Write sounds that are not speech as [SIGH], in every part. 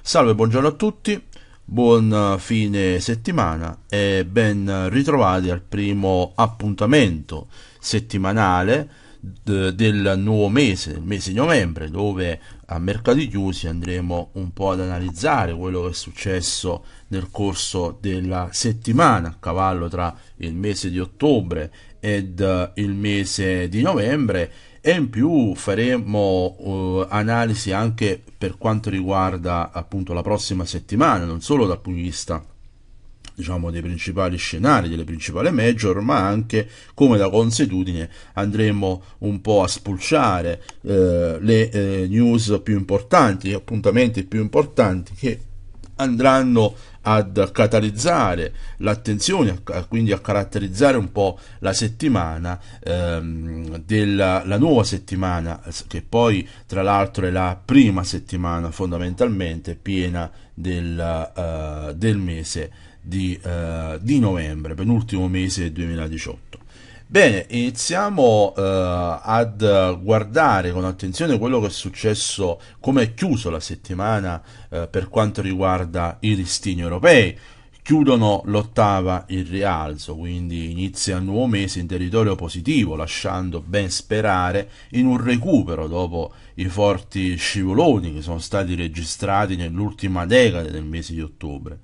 Salve, buongiorno a tutti, buon eh, fine settimana e ben ritrovati al primo appuntamento settimanale del nuovo mese, il mese di novembre, dove a mercati chiusi andremo un po' ad analizzare quello che è successo nel corso della settimana a cavallo tra il mese di ottobre ed eh, il mese di novembre e in più faremo uh, analisi anche per quanto riguarda appunto la prossima settimana, non solo dal punto di vista diciamo dei principali scenari, delle principali major, ma anche come da consuetudine andremo un po' a spulciare eh, le eh, news più importanti, gli appuntamenti più importanti che andranno ad catalizzare l'attenzione, quindi a caratterizzare un po' la settimana, ehm, della, la nuova settimana, che poi tra l'altro è la prima settimana fondamentalmente piena del, uh, del mese di, uh, di novembre, penultimo mese 2018. Bene, iniziamo eh, ad guardare con attenzione quello che è successo, come è chiuso la settimana eh, per quanto riguarda i listini europei. Chiudono l'ottava in rialzo, quindi inizia il nuovo mese in territorio positivo, lasciando ben sperare in un recupero dopo i forti scivoloni che sono stati registrati nell'ultima decade del mese di ottobre.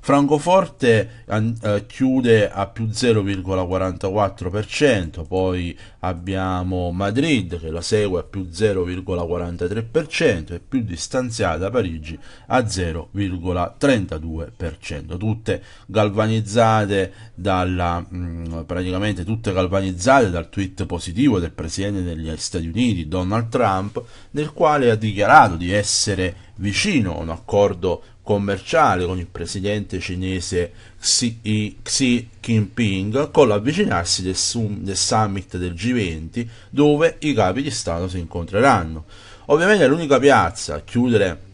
Francoforte eh, chiude a più 0,44%, poi abbiamo Madrid che la segue a più 0,43% e più distanziata Parigi a 0,32%, tutte galvanizzate dalla mh, mm, praticamente tutte galvanizzate dal tweet positivo del presidente degli Stati Uniti Donald Trump, nel quale ha dichiarato di essere vicino a un accordo commerciale con il presidente cinese Xi, eh, Xi Jinping con l'avvicinarsi del, del summit del G20 dove i capi di Stato si incontreranno. Ovviamente l'unica piazza a chiudere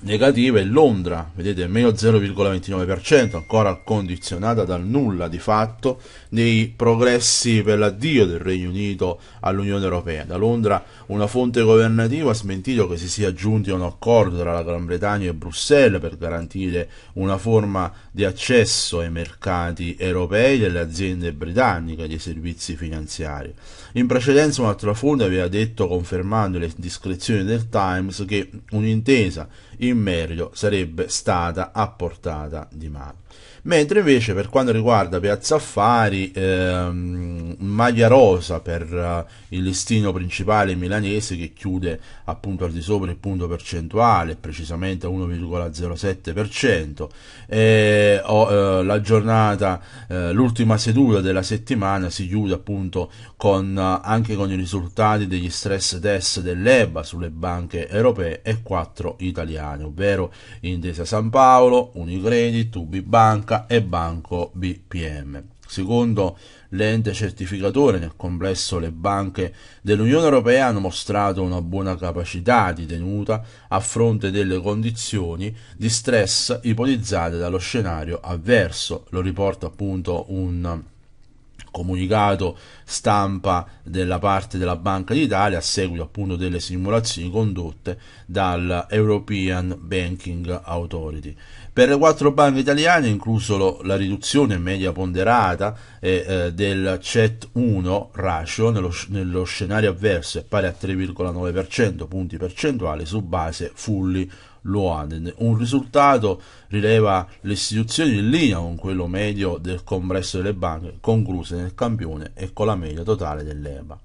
negativa è Londra, vedete meno 0,29%, ancora condizionata dal nulla di fatto nei progressi per l'addio del Regno Unito all'Unione Europea. Da Londra una fonte governativa ha smentito che si sia giunti a un accordo tra la Gran Bretagna e Bruxelles per garantire una forma di accesso ai mercati europei delle aziende britanniche e dei servizi finanziari. In precedenza un'altra fonte aveva detto, confermando le discrezioni del Times, che un'intesa in merito sarebbe stata a portata di mano mentre invece per quanto riguarda Piazza Affari ehm, maglia rosa per eh, il listino principale milanese che chiude appunto al di sopra il punto percentuale precisamente 1,07% e oh, eh, la giornata eh, l'ultima seduta della settimana si chiude appunto con, eh, anche con i risultati degli stress test dell'EBA sulle banche europee e 4 italiane ovvero Intesa San Paolo, Unicredit, Banca Banca e Banco BPM. Secondo l'ente certificatore, nel complesso le banche dell'Unione Europea hanno mostrato una buona capacità di tenuta a fronte delle condizioni di stress ipotizzate dallo scenario avverso, lo riporta appunto un comunicato stampa della parte della Banca d'Italia a seguito appunto delle simulazioni condotte dall'European Banking Authority. Per le quattro banche italiane, incluso la riduzione media ponderata eh, eh del CET1 ratio nello, nello, scenario avverso è pari a 3,9% punti percentuali su base fully loaded. Un risultato rileva le istituzioni in linea con quello medio del complesso delle banche concluse nel campione e con la media totale dell'EBA.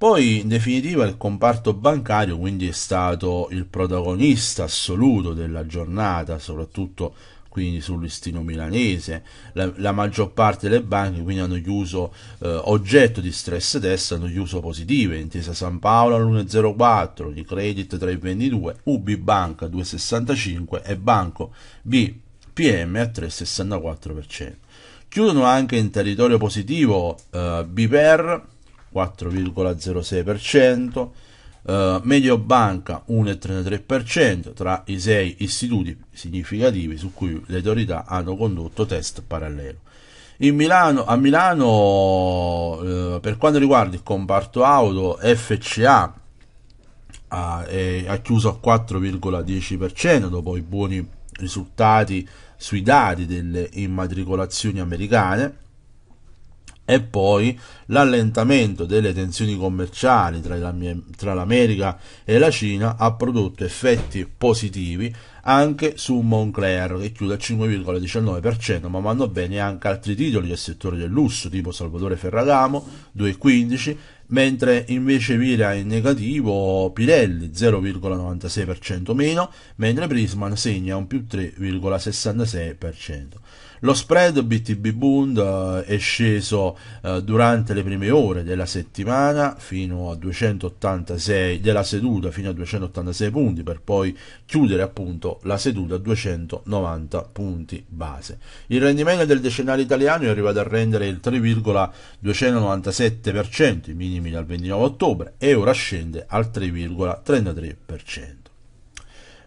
Poi in definitiva il comparto bancario quindi è stato il protagonista assoluto della giornata, soprattutto quindi sul listino milanese. La, la, maggior parte delle banche quindi hanno chiuso eh, oggetto di stress test, hanno chiuso positive, Intesa San Paolo all'1,04, di Credit 3,22, UBI Banca 2,65 e Banco BPM a 3,64%. Chiudono anche in territorio positivo eh, Biper 4,06%, eh, Mediobanca 1,33% tra i sei istituti significativi su cui le autorità hanno condotto test parallelo. Milano, a Milano, eh, per quanto riguarda il comparto auto, FCA ha, è, ha chiuso al 4,10% dopo i buoni risultati sui dati delle immatricolazioni americane e poi l'allentamento delle tensioni commerciali tra, l'America e la Cina ha prodotto effetti positivi anche su Moncler che chiude al 5,19% ma vanno bene anche altri titoli del settore del lusso tipo Salvatore Ferragamo 2,15% mentre invece vira in negativo Pirelli 0,96% meno mentre Prisman segna un più 3,66% lo spread BTB Bund eh, è sceso eh, durante le prime ore della settimana fino a 286 della seduta fino a 286 punti per poi chiudere appunto la seduta a 290 punti base. Il rendimento del decennale italiano è arrivato a rendere il 3,297% i minimi dal 29 ottobre e ora scende al 3,33%.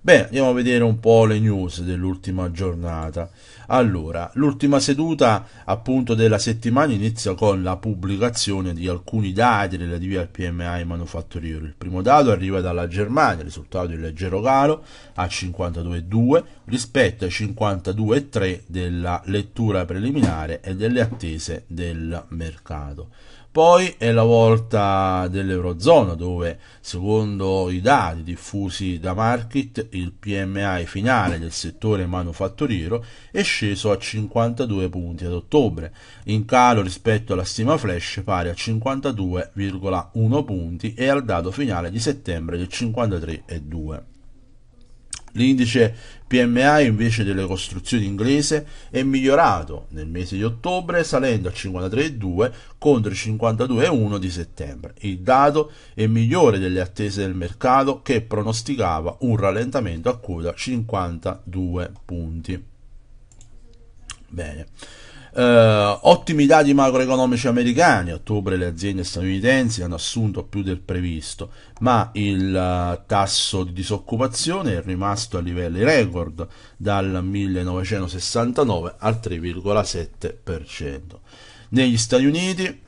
Bene, andiamo a vedere un po' le news dell'ultima giornata. Allora, l'ultima seduta appunto della settimana inizia con la pubblicazione di alcuni dati relativi al PMI manufatturiero. Il primo dato arriva dalla Germania, risultato di leggero calo a 52,2 rispetto ai 52,3 della lettura preliminare e delle attese del mercato. Poi è la volta dell'Eurozona dove, secondo i dati diffusi da Market, il PMI finale del settore manufatturiero è sceso a 52 punti ad ottobre, in calo rispetto alla stima flash pari a 52,1 punti e al dato finale di settembre del 53,2. L'indice PMA invece delle costruzioni inglese è migliorato nel mese di ottobre salendo al 53,2 contro il 52,1 di settembre. Il dato è migliore delle attese del mercato che pronosticava un rallentamento a coda 52 punti. Bene. Eh, ottimi dati macroeconomici americani, a ottobre le aziende statunitensi hanno assunto più del previsto, ma il eh, tasso di disoccupazione è rimasto a livelli record dal 1969 al 3,7%. Negli Stati Uniti,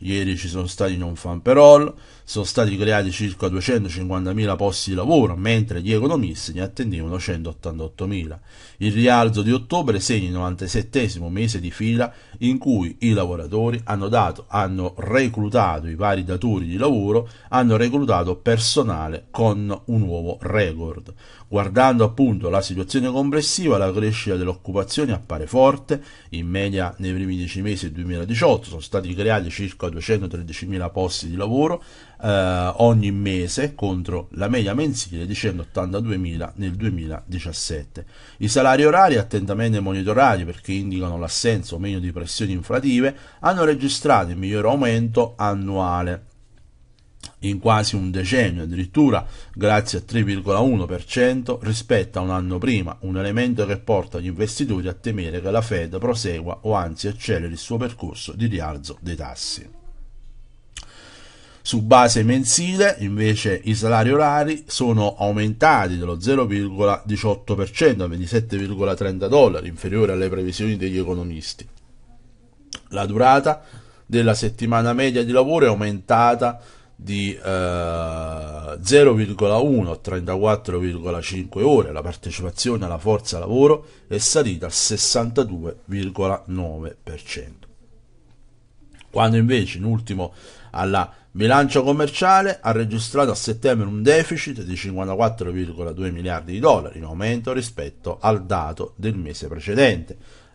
ieri ci sono stati non fan per all, sono stati creati circa 250.000 posti di lavoro, mentre gli economisti ne attendevano 188.000. Il rialzo di ottobre segna il 97 mese di fila in cui i lavoratori hanno, dato, hanno reclutato i vari datori di lavoro, hanno reclutato personale con un nuovo record. Guardando appunto la situazione complessiva, la crescita dell'occupazione appare forte, in media nei primi 10 mesi del 2018 sono stati creati circa 213.000 posti di lavoro, eh, ogni mese contro la media mensile di 182.000 nel 2017. I salari orari attentamente monitorati perché indicano l'assenza o meno di pressioni inflative hanno registrato il miglior aumento annuale in quasi un decennio, addirittura grazie al 3,1% rispetto a un anno prima, un elemento che porta gli investitori a temere che la Fed prosegua o anzi acceleri il suo percorso di rialzo dei tassi. Su base mensile, invece, i salari orari sono aumentati dello 0,18% a 27,30 dollari, inferiore alle previsioni degli economisti. La durata della settimana media di lavoro è aumentata di eh, 0,1 a 34,5 ore, la partecipazione alla forza lavoro è salita al 62,9%. Quando invece in ultimo alla bilancio commerciale ha registrato a settembre un deficit di 54,2 miliardi di dollari, in aumento rispetto al dato del mese precedente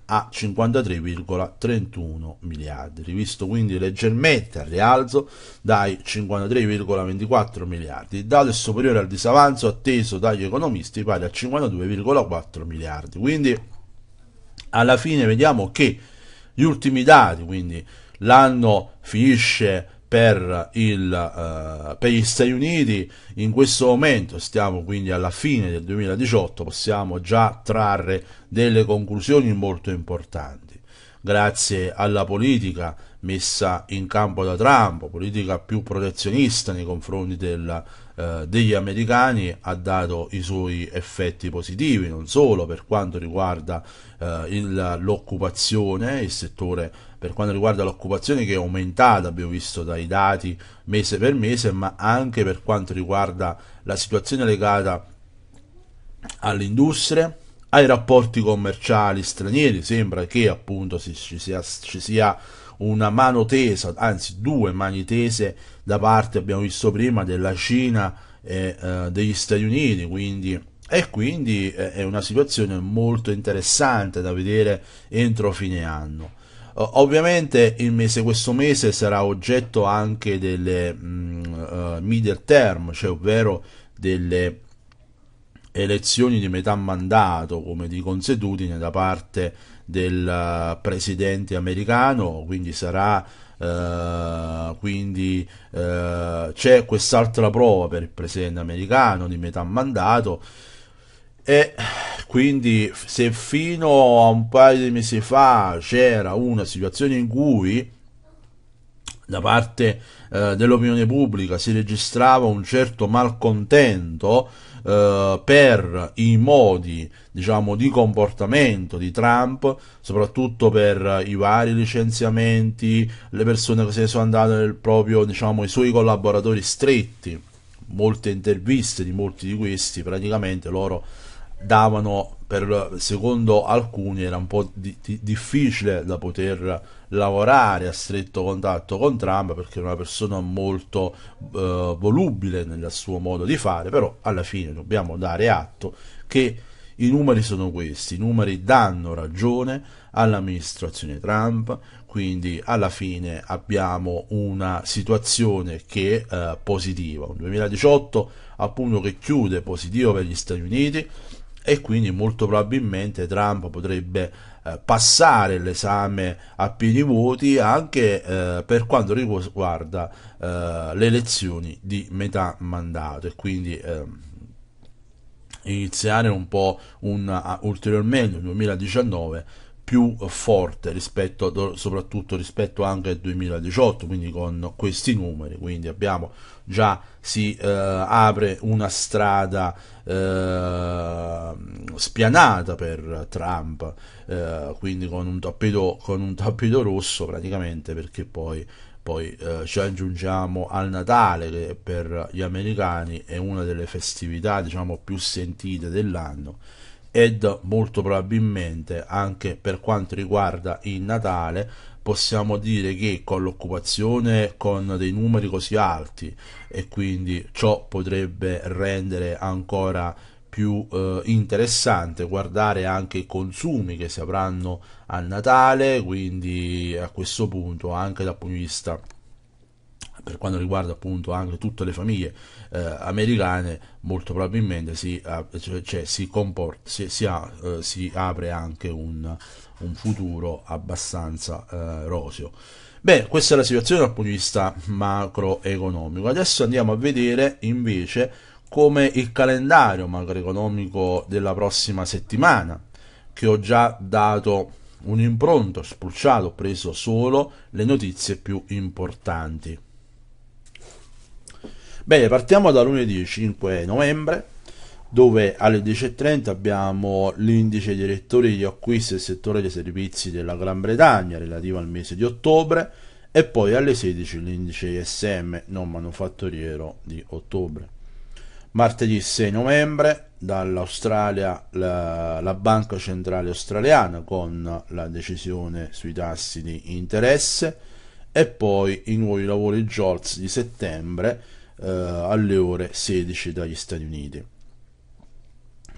a 53,31 miliardi, rivisto quindi leggermente al rialzo dai 53,24 miliardi. Il dato è superiore al disavanzo atteso dagli economisti pari a 52,4 miliardi. Quindi alla fine vediamo che gli ultimi dati, quindi l'anno finisce per, il, eh, per, gli Stati Uniti in questo momento stiamo quindi alla fine del 2018 possiamo già trarre delle conclusioni molto importanti grazie alla politica messa in campo da Trump politica più protezionista nei confronti del, eh, degli americani ha dato i suoi effetti positivi non solo per quanto riguarda eh, l'occupazione il settore per quanto riguarda l'occupazione che è aumentata, abbiamo visto dai dati mese per mese, ma anche per quanto riguarda la situazione legata all'industria, ai rapporti commerciali stranieri, sembra che appunto ci sia, ci sia una mano tesa, anzi due mani tese da parte, abbiamo visto prima, della Cina e eh, degli Stati Uniti, quindi e quindi eh, è una situazione molto interessante da vedere entro fine anno. Uh, ovviamente il mese, questo mese sarà oggetto anche delle mh, mm, eh, uh, middle term, cioè ovvero delle elezioni di metà mandato come di consuetudine da parte del eh, presidente americano, quindi sarà Uh, quindi uh, c'è quest'altra prova per il presidente americano di metà mandato e quindi se fino a un paio di mesi fa c'era una situazione in cui da parte eh, dell'opinione pubblica si registrava un certo malcontento eh, per i modi diciamo, di comportamento di Trump, soprattutto per i vari licenziamenti, le persone che se ne sono andate, proprio diciamo, i suoi collaboratori stretti, molte interviste di molti di questi praticamente loro davano, per, secondo alcuni, era un po' di, di, difficile da poter lavorare a stretto contatto con Trump perché è una persona molto eh, volubile nel suo modo di fare, però alla fine dobbiamo dare atto che i numeri sono questi, i numeri danno ragione all'amministrazione Trump, quindi alla fine abbiamo una situazione che è eh, positiva, un 2018 appunto che chiude positivo per gli Stati Uniti, e quindi molto probabilmente Trump potrebbe eh, passare l'esame a pieni voti anche eh, per quanto riguarda eh, le elezioni di metà mandato e quindi ehm, iniziare un po' un, ulteriormente il 2019 più forte rispetto soprattutto rispetto anche al 2018 quindi con questi numeri quindi abbiamo già si eh, apre una strada eh, spianata per Trump, eh, quindi con un, tappeto, con un tappeto rosso praticamente perché poi poi eh, ci aggiungiamo al Natale che per gli americani è una delle festività diciamo più sentite dell'anno ed molto probabilmente anche per quanto riguarda il Natale possiamo dire che con l'occupazione con dei numeri così alti e quindi ciò potrebbe rendere ancora più eh, interessante guardare anche i consumi che si avranno a Natale, quindi a questo punto anche dal punto di vista per quanto riguarda appunto anche tutte le famiglie eh, americane, molto probabilmente si, eh, cioè, cioè, si, comport- si, si, ha, eh, si apre anche un, un futuro abbastanza eh, roseo. Beh, questa è la situazione dal punto di vista macroeconomico. Adesso andiamo a vedere invece come il calendario macroeconomico della prossima settimana, che ho già dato un impronto, spulciato, ho preso solo le notizie più importanti. Bene, partiamo da lunedì 5 novembre dove alle 10.30 abbiamo l'indice direttore di acquisti del settore dei servizi della Gran Bretagna relativo al mese di ottobre e poi alle 16 l'indice ISM non manufatturiero di ottobre. Martedì 6 novembre dall'Australia la, la Banca Centrale Australiana con la decisione sui tassi di interesse e poi i nuovi lavori JOLTS di settembre eh, alle ore 16 dagli Stati Uniti.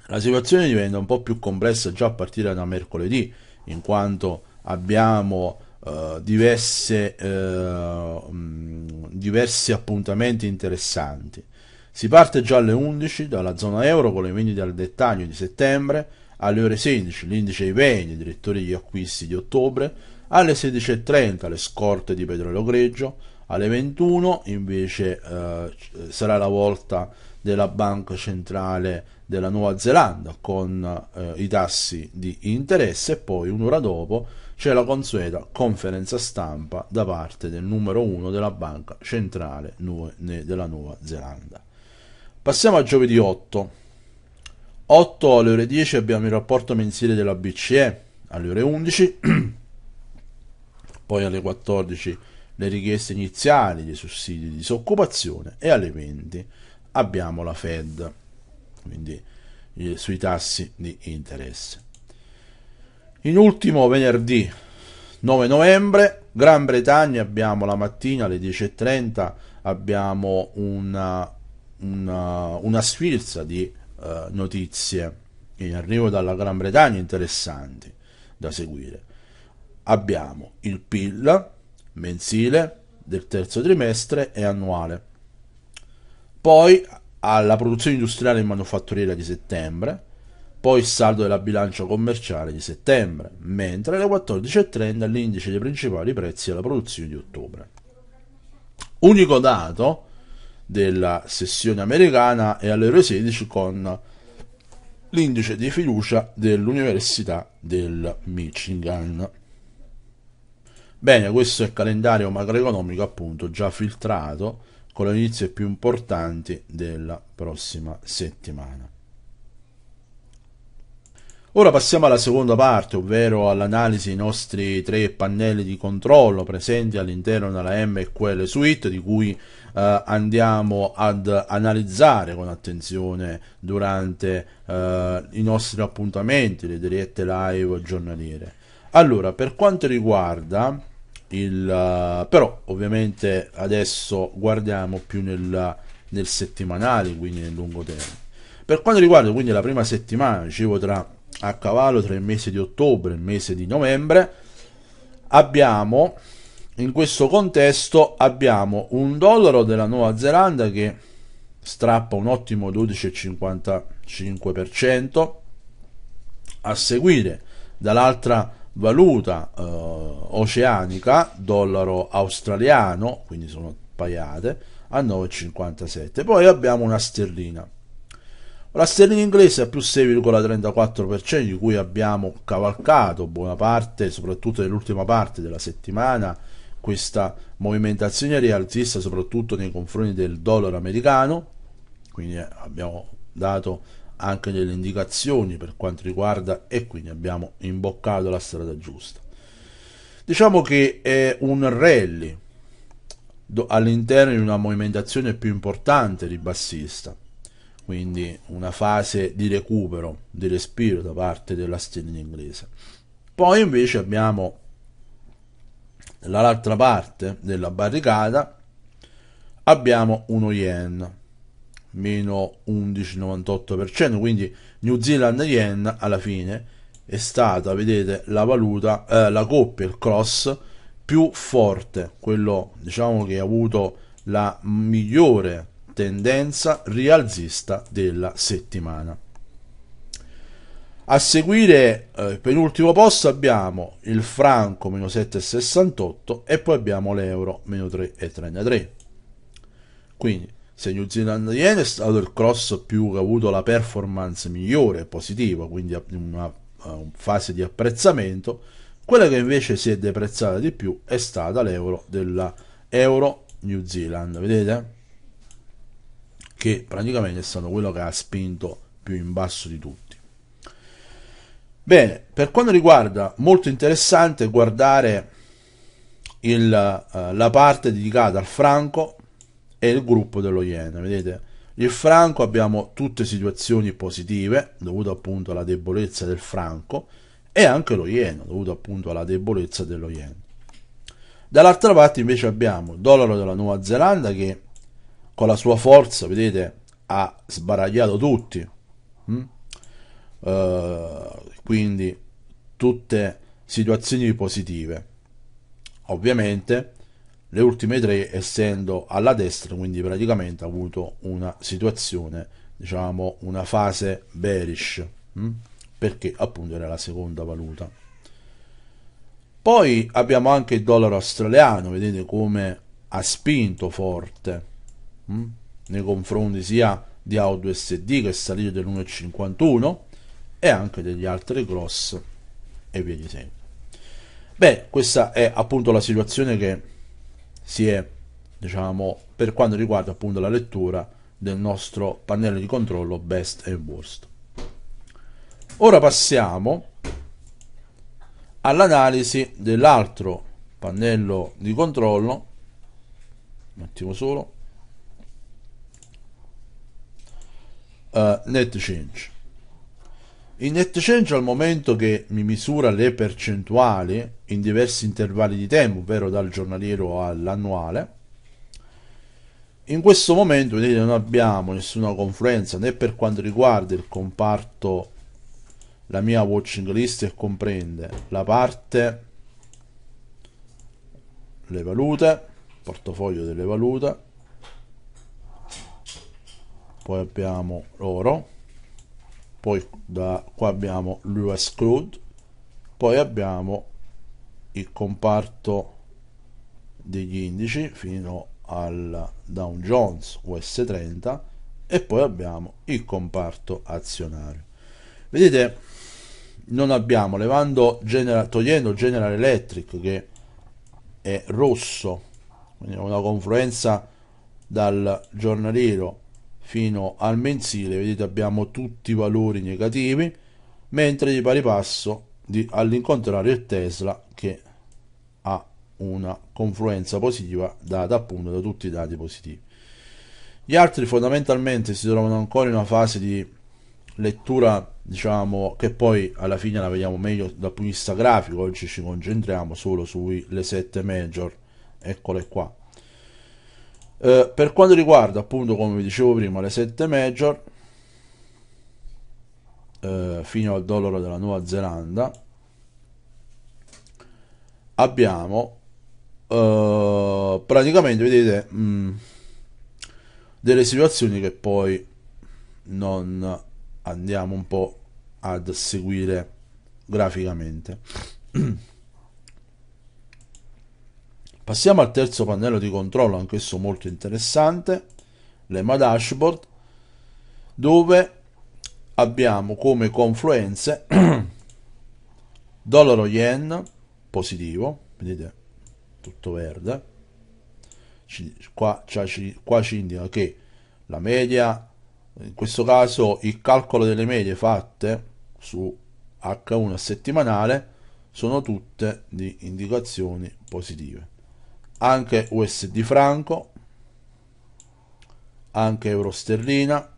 La situazione diventa un po' più complessa già a partire da mercoledì, in quanto abbiamo eh, diverse, eh, diversi appuntamenti interessanti. Si parte già alle 11 dalla zona euro con le vendite al dettaglio di settembre, alle ore 16 l'indice IVEI, i direttori degli acquisti di ottobre, alle 16.30 le scorte di petrolio greggio, alle 21 invece eh, sarà la volta della Banca Centrale della Nuova Zelanda con eh, i tassi di interesse e poi un'ora dopo c'è la consueta conferenza stampa da parte del numero 1 della Banca Centrale della Nuova Zelanda. Passiamo a giovedì 8. 8 alle ore 10 abbiamo il rapporto mensile della BCE alle ore 11, [CLEARS THROAT] poi alle 14 le richieste iniziali di sussidi di disoccupazione e alimenti abbiamo la Fed, quindi eh, sui tassi di interesse. In ultimo venerdì 9 novembre, Gran Bretagna abbiamo la mattina alle 10.30 abbiamo una, una, una sfilza di eh, notizie in arrivo dalla Gran Bretagna interessanti da seguire. Abbiamo il PIL, mensile, del terzo trimestre e annuale. Poi alla produzione industriale e manufatturiera di settembre, poi il saldo della bilancia commerciale di settembre, mentre alle 14.30 l'indice dei principali prezzi alla produzione di ottobre. Unico dato della sessione americana è alle ore 16 con l'indice di fiducia dell'Università del Michigan. Bene, questo è il calendario macroeconomico appunto già filtrato con le notizie più importanti della prossima settimana. Ora passiamo alla seconda parte, ovvero all'analisi dei nostri tre pannelli di controllo presenti all'interno della MQL Suite, di cui eh, andiamo ad analizzare con attenzione durante eh, i nostri appuntamenti, le dirette live giornaliere. Allora, per quanto riguarda il, eh, però ovviamente adesso guardiamo più nel, nel settimanale, quindi nel lungo termine. Per quanto riguarda quindi la prima settimana, dicevo tra a cavallo tra il mese di ottobre e il mese di novembre, abbiamo in questo contesto abbiamo un dollaro della Nuova Zelanda che strappa un ottimo 12,55%, a seguire dall'altra valuta eh, oceanica, dollaro australiano, quindi sono paiate, a 9,57. Poi abbiamo una sterlina. La sterlina inglese è più 6,34% di cui abbiamo cavalcato buona parte, soprattutto nell'ultima parte della settimana, questa movimentazione rialzista soprattutto nei confronti del dollaro americano, quindi abbiamo dato anche delle indicazioni per quanto riguarda e quindi abbiamo imboccato la strada giusta. Diciamo che è un rally all'interno di una movimentazione più importante di bassista, quindi una fase di recupero, di respiro da parte della schiena inglese. Poi invece abbiamo dall'altra parte della barricata abbiamo uno yen meno 11,98%, quindi New Zealand Yen alla fine è stata, vedete, la valuta, eh, la coppia, il cross più forte, quello diciamo che ha avuto la migliore tendenza rialzista della settimana. A seguire, eh, l'ultimo posto, abbiamo il franco meno 7,68 e poi abbiamo l'euro meno 3,33. Quindi se New Zealand ieri è stato il cross più che ha avuto la performance migliore, positiva, quindi una, eh, una fase di apprezzamento, quella che invece si è deprezzata di più è stata l'euro della Euro New Zealand, vedete? Che praticamente è stato quello che ha spinto più in basso di tutti. Bene, per quanto riguarda, molto interessante guardare il, eh, la parte dedicata al franco e il gruppo dello yen. vedete? Il franco abbiamo tutte situazioni positive, dovute appunto alla debolezza del franco, e anche lo yen dovuto appunto alla debolezza dello yen. Dall'altra parte invece abbiamo il dollaro della Nuova Zelanda che con la sua forza, vedete, ha sbaragliato tutti. Mm? Uh, quindi tutte situazioni positive. Ovviamente le ultime tre essendo alla destra, quindi praticamente ha avuto una situazione, diciamo, una fase bearish, mm? perché appunto era la seconda valuta. Poi abbiamo anche il dollaro australiano, vedete come ha spinto forte mm? nei confronti sia di Audio che è salito dell'1,51 e anche degli altri cross e via di seguito. Beh, questa è appunto la situazione che si è, diciamo, per quanto riguarda appunto la lettura del nostro pannello di controllo best e worst. Ora passiamo all'analisi dell'altro pannello di controllo un attimo solo uh, net change in NetChange al momento che mi misura le percentuali in diversi intervalli di tempo, ovvero dal giornaliero all'annuale, in questo momento vedete non abbiamo nessuna confluenza né per quanto riguarda il comparto la mia watching list che comprende la parte le valute, portafoglio delle valute, poi abbiamo l'oro poi da qua abbiamo l'US Cloud poi abbiamo il comparto degli indici fino al Dow Jones US30 e poi abbiamo il comparto azionario vedete non abbiamo levando genera, togliendo General Electric che è rosso quindi una confluenza dal giornaliero fino al mensile vedete abbiamo tutti i valori negativi mentre di pari passo di, all'incontrario il Tesla che ha una confluenza positiva data appunto da tutti i dati positivi gli altri fondamentalmente si trovano ancora in una fase di lettura diciamo che poi alla fine la vediamo meglio dal punto di vista grafico oggi ci concentriamo solo sulle sette major eccole qua eh, per quanto riguarda appunto come vi dicevo prima le 7 major eh, fino al dollaro della Nuova Zelanda abbiamo eh, praticamente vedete mh, delle situazioni che poi non andiamo un po' ad seguire graficamente [CLEARS THROAT] Passiamo al terzo pannello di controllo, anch'esso molto interessante, l'EMA Dashboard, dove abbiamo come confluenze [CLEARS THROAT] dollaro yen positivo, vedete tutto verde, qua, cioè ci, qua ci indica che la media, in questo caso il calcolo delle medie fatte su H1 settimanale sono tutte di indicazioni positive anche USD franco, anche euro sterlina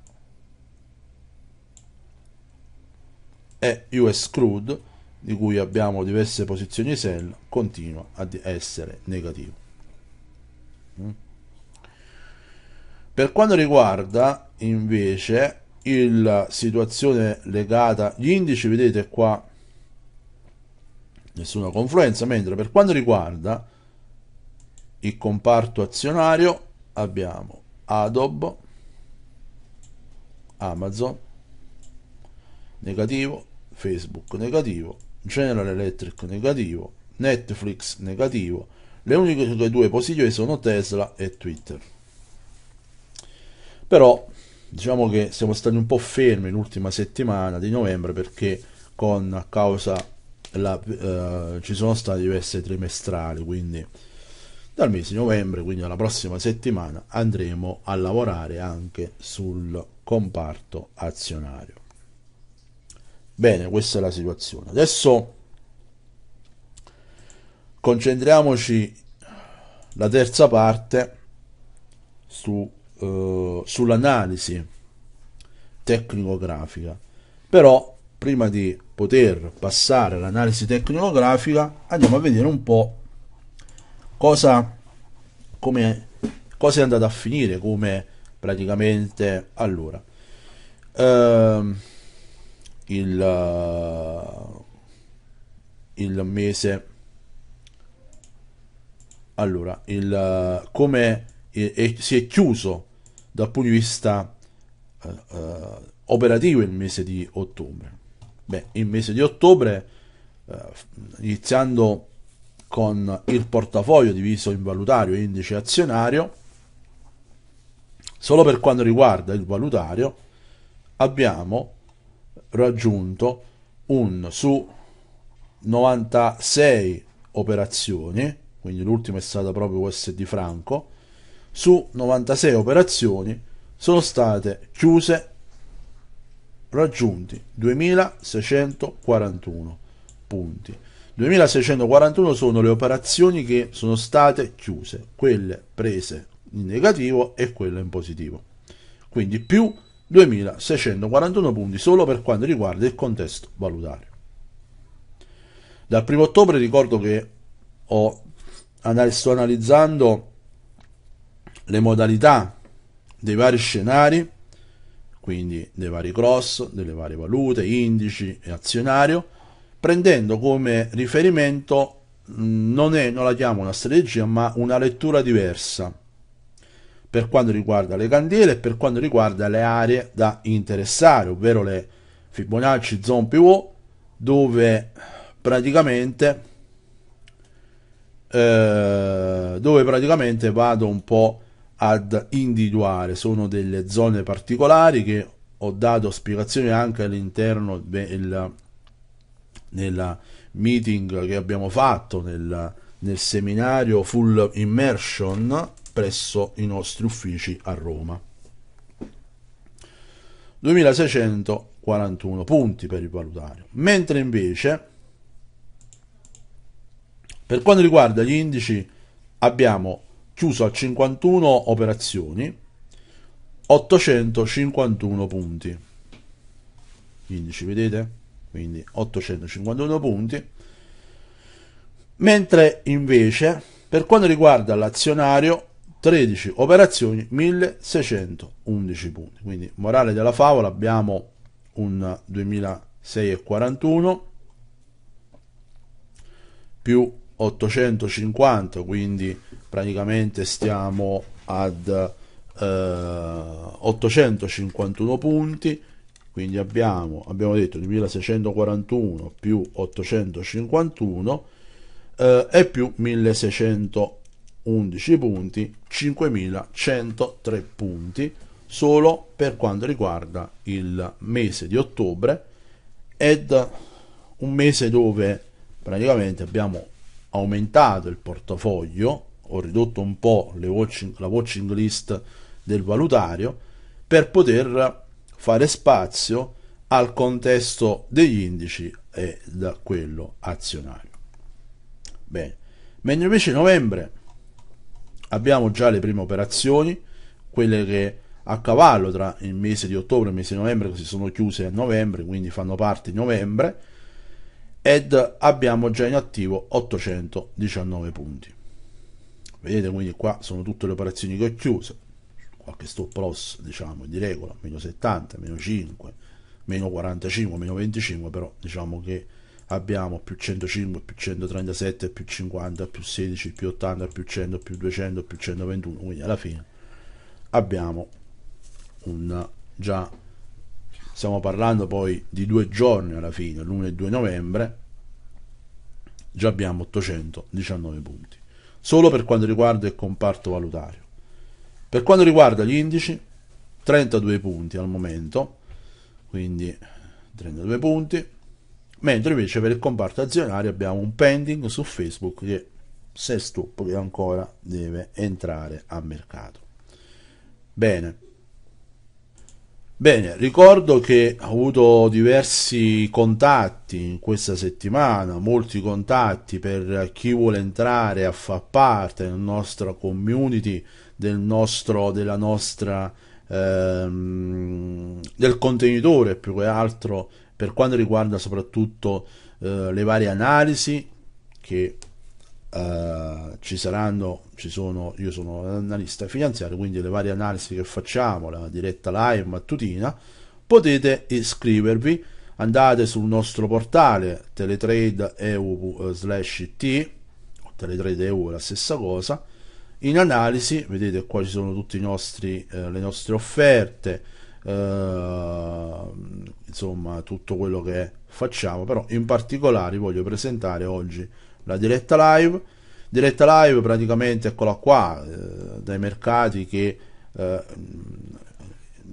e US crude di cui abbiamo diverse posizioni sell continua ad essere negativo. Mm. Per quanto riguarda invece la situazione legata agli indici, vedete qua nessuna confluenza, mentre per quanto riguarda il comparto azionario abbiamo Adobe, Amazon, negativo, Facebook negativo, General Electric negativo, Netflix negativo. Le uniche due positive sono Tesla e Twitter. Però diciamo che siamo stati un po' fermi l'ultima settimana di novembre perché con a causa la, eh, ci sono state diverse trimestrali, quindi dal mese di novembre, quindi alla prossima settimana, andremo a lavorare anche sul comparto azionario. Bene, questa è la situazione. Adesso concentriamoci la terza parte su, eh, sull'analisi tecnico-grafica. Però prima di poter passare all'analisi tecnico-grafica andiamo a vedere un po' cosa, come, cosa è andata a finire, come praticamente allora. Uh, il, eh, il mese allora il eh, come è, è, si è chiuso dal punto di vista uh, uh, operativo il mese di ottobre beh il mese di ottobre uh, iniziando con il portafoglio diviso in valutario e indice azionario, solo per quanto riguarda il valutario abbiamo raggiunto un su 96 operazioni, quindi l'ultima è stata proprio USD franco, su 96 operazioni sono state chiuse raggiunti 2641 punti. 2641 sono le operazioni che sono state chiuse, quelle prese in negativo e quelle in positivo. Quindi più 2641 punti solo per quanto riguarda il contesto valutario. Dal 1 ottobre ricordo che ho, sto analizzando le modalità dei vari scenari, quindi dei vari cross, delle varie valute, indici e azionario, prendendo come riferimento non, è, non la chiamo una strategia ma una lettura diversa per quanto riguarda le candele e per quanto riguarda le aree da interessare ovvero le Fibonacci Zone Pivot dove praticamente eh, dove praticamente vado un po' ad individuare sono delle zone particolari che ho dato spiegazioni anche all'interno del nel meeting che abbiamo fatto nel, nel seminario Full Immersion presso i nostri uffici a Roma. 2641 punti per il valutario, mentre invece per quanto riguarda gli indici abbiamo chiuso a 51 operazioni, 851 punti. Gli indici, vedete? quindi 851 punti, mentre invece per quanto riguarda l'azionario 13 operazioni 1611 punti, quindi morale della favola abbiamo un 2641 più 850 quindi praticamente stiamo ad eh, 851 punti quindi abbiamo, abbiamo detto 2641 più 851 eh, e più 1611 punti 5103 punti solo per quanto riguarda il mese di ottobre ed un mese dove praticamente abbiamo aumentato il portafoglio ho ridotto un po' watching, la watching list del valutario per poter fare spazio al contesto degli indici e da quello azionario. Bene, mentre invece novembre abbiamo già le prime operazioni, quelle che a cavallo tra il mese di ottobre e il mese di novembre, che si sono chiuse a novembre, quindi fanno parte di novembre, ed abbiamo già in attivo 819 punti. Vedete quindi qua sono tutte le operazioni che ho chiuso, qualche stop loss diciamo di regola meno 70 meno 5 meno 45 meno 25 però diciamo che abbiamo più 105 più 137 più 50 più 16 più 80 più 100 più 200 più 121 quindi alla fine abbiamo un già stiamo parlando poi di due giorni alla fine l'1 e 2 novembre già abbiamo 819 punti solo per quanto riguarda il comparto valutario per quanto riguarda gli indici, 32 punti al momento, quindi 32 punti, mentre invece per il comparto azionario abbiamo un pending su Facebook che se stop che ancora deve entrare a mercato. Bene. Bene, ricordo che ho avuto diversi contatti in questa settimana, molti contatti per chi vuole entrare a far parte della nostra community del nostro, della nostra, ehm, del contenitore più che altro per quanto riguarda soprattutto eh, le varie analisi che eh, ci saranno, ci sono, io sono analista finanziario, quindi le varie analisi che facciamo, la diretta live mattutina, potete iscrivervi, andate sul nostro portale teletrade.eu slash it, teletrade.eu la stessa cosa, in analisi vedete qua ci sono tutte eh, le nostre offerte eh, insomma tutto quello che facciamo però in particolare voglio presentare oggi la diretta live diretta live praticamente eccola qua eh, dai mercati che eh,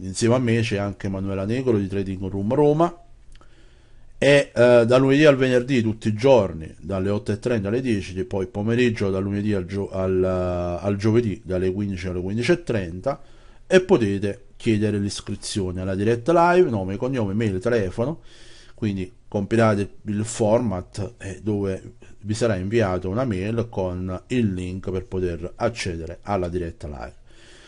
insieme a me c'è anche Manuela Negro di Trading Room Roma e eh, da lunedì al venerdì tutti i giorni dalle 8.30 alle 10 poi pomeriggio dal lunedì al, gio al, eh, al, giovedì dalle 15 alle 15.30 e potete chiedere l'iscrizione alla diretta live nome, cognome, mail, telefono quindi compilate il format eh, dove vi sarà inviata una mail con il link per poter accedere alla diretta live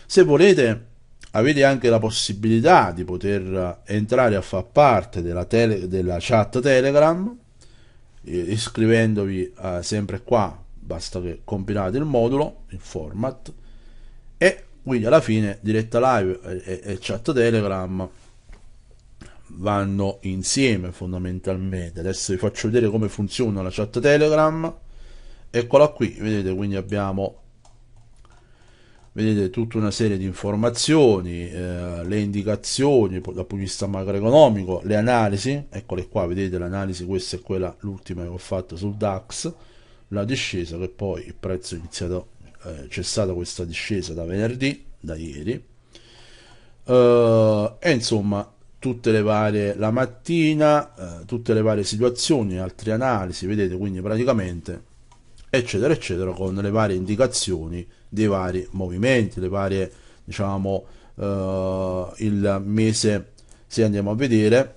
se volete avete anche la possibilità di poter entrare a far parte della, tele, della chat Telegram iscrivendovi eh, sempre qua basta che compilate il modulo il format e quindi alla fine diretta live e, eh, e, e chat telegram vanno insieme fondamentalmente adesso vi faccio vedere come funziona la chat telegram eccola qui vedete quindi abbiamo vedete tutta una serie di informazioni, eh, le indicazioni dal punto di vista macroeconomico, le analisi, eccole qua, vedete l'analisi, questa è quella, l'ultima che ho fatto sul DAX, la discesa che poi il prezzo è iniziato, eh, c'è stata questa discesa da venerdì, da ieri, eh, e insomma tutte le varie, la mattina, eh, tutte le varie situazioni, altre analisi, vedete quindi praticamente, eccetera, eccetera, con le varie indicazioni dei vari movimenti, le varie, diciamo, eh, il mese, se andiamo a vedere,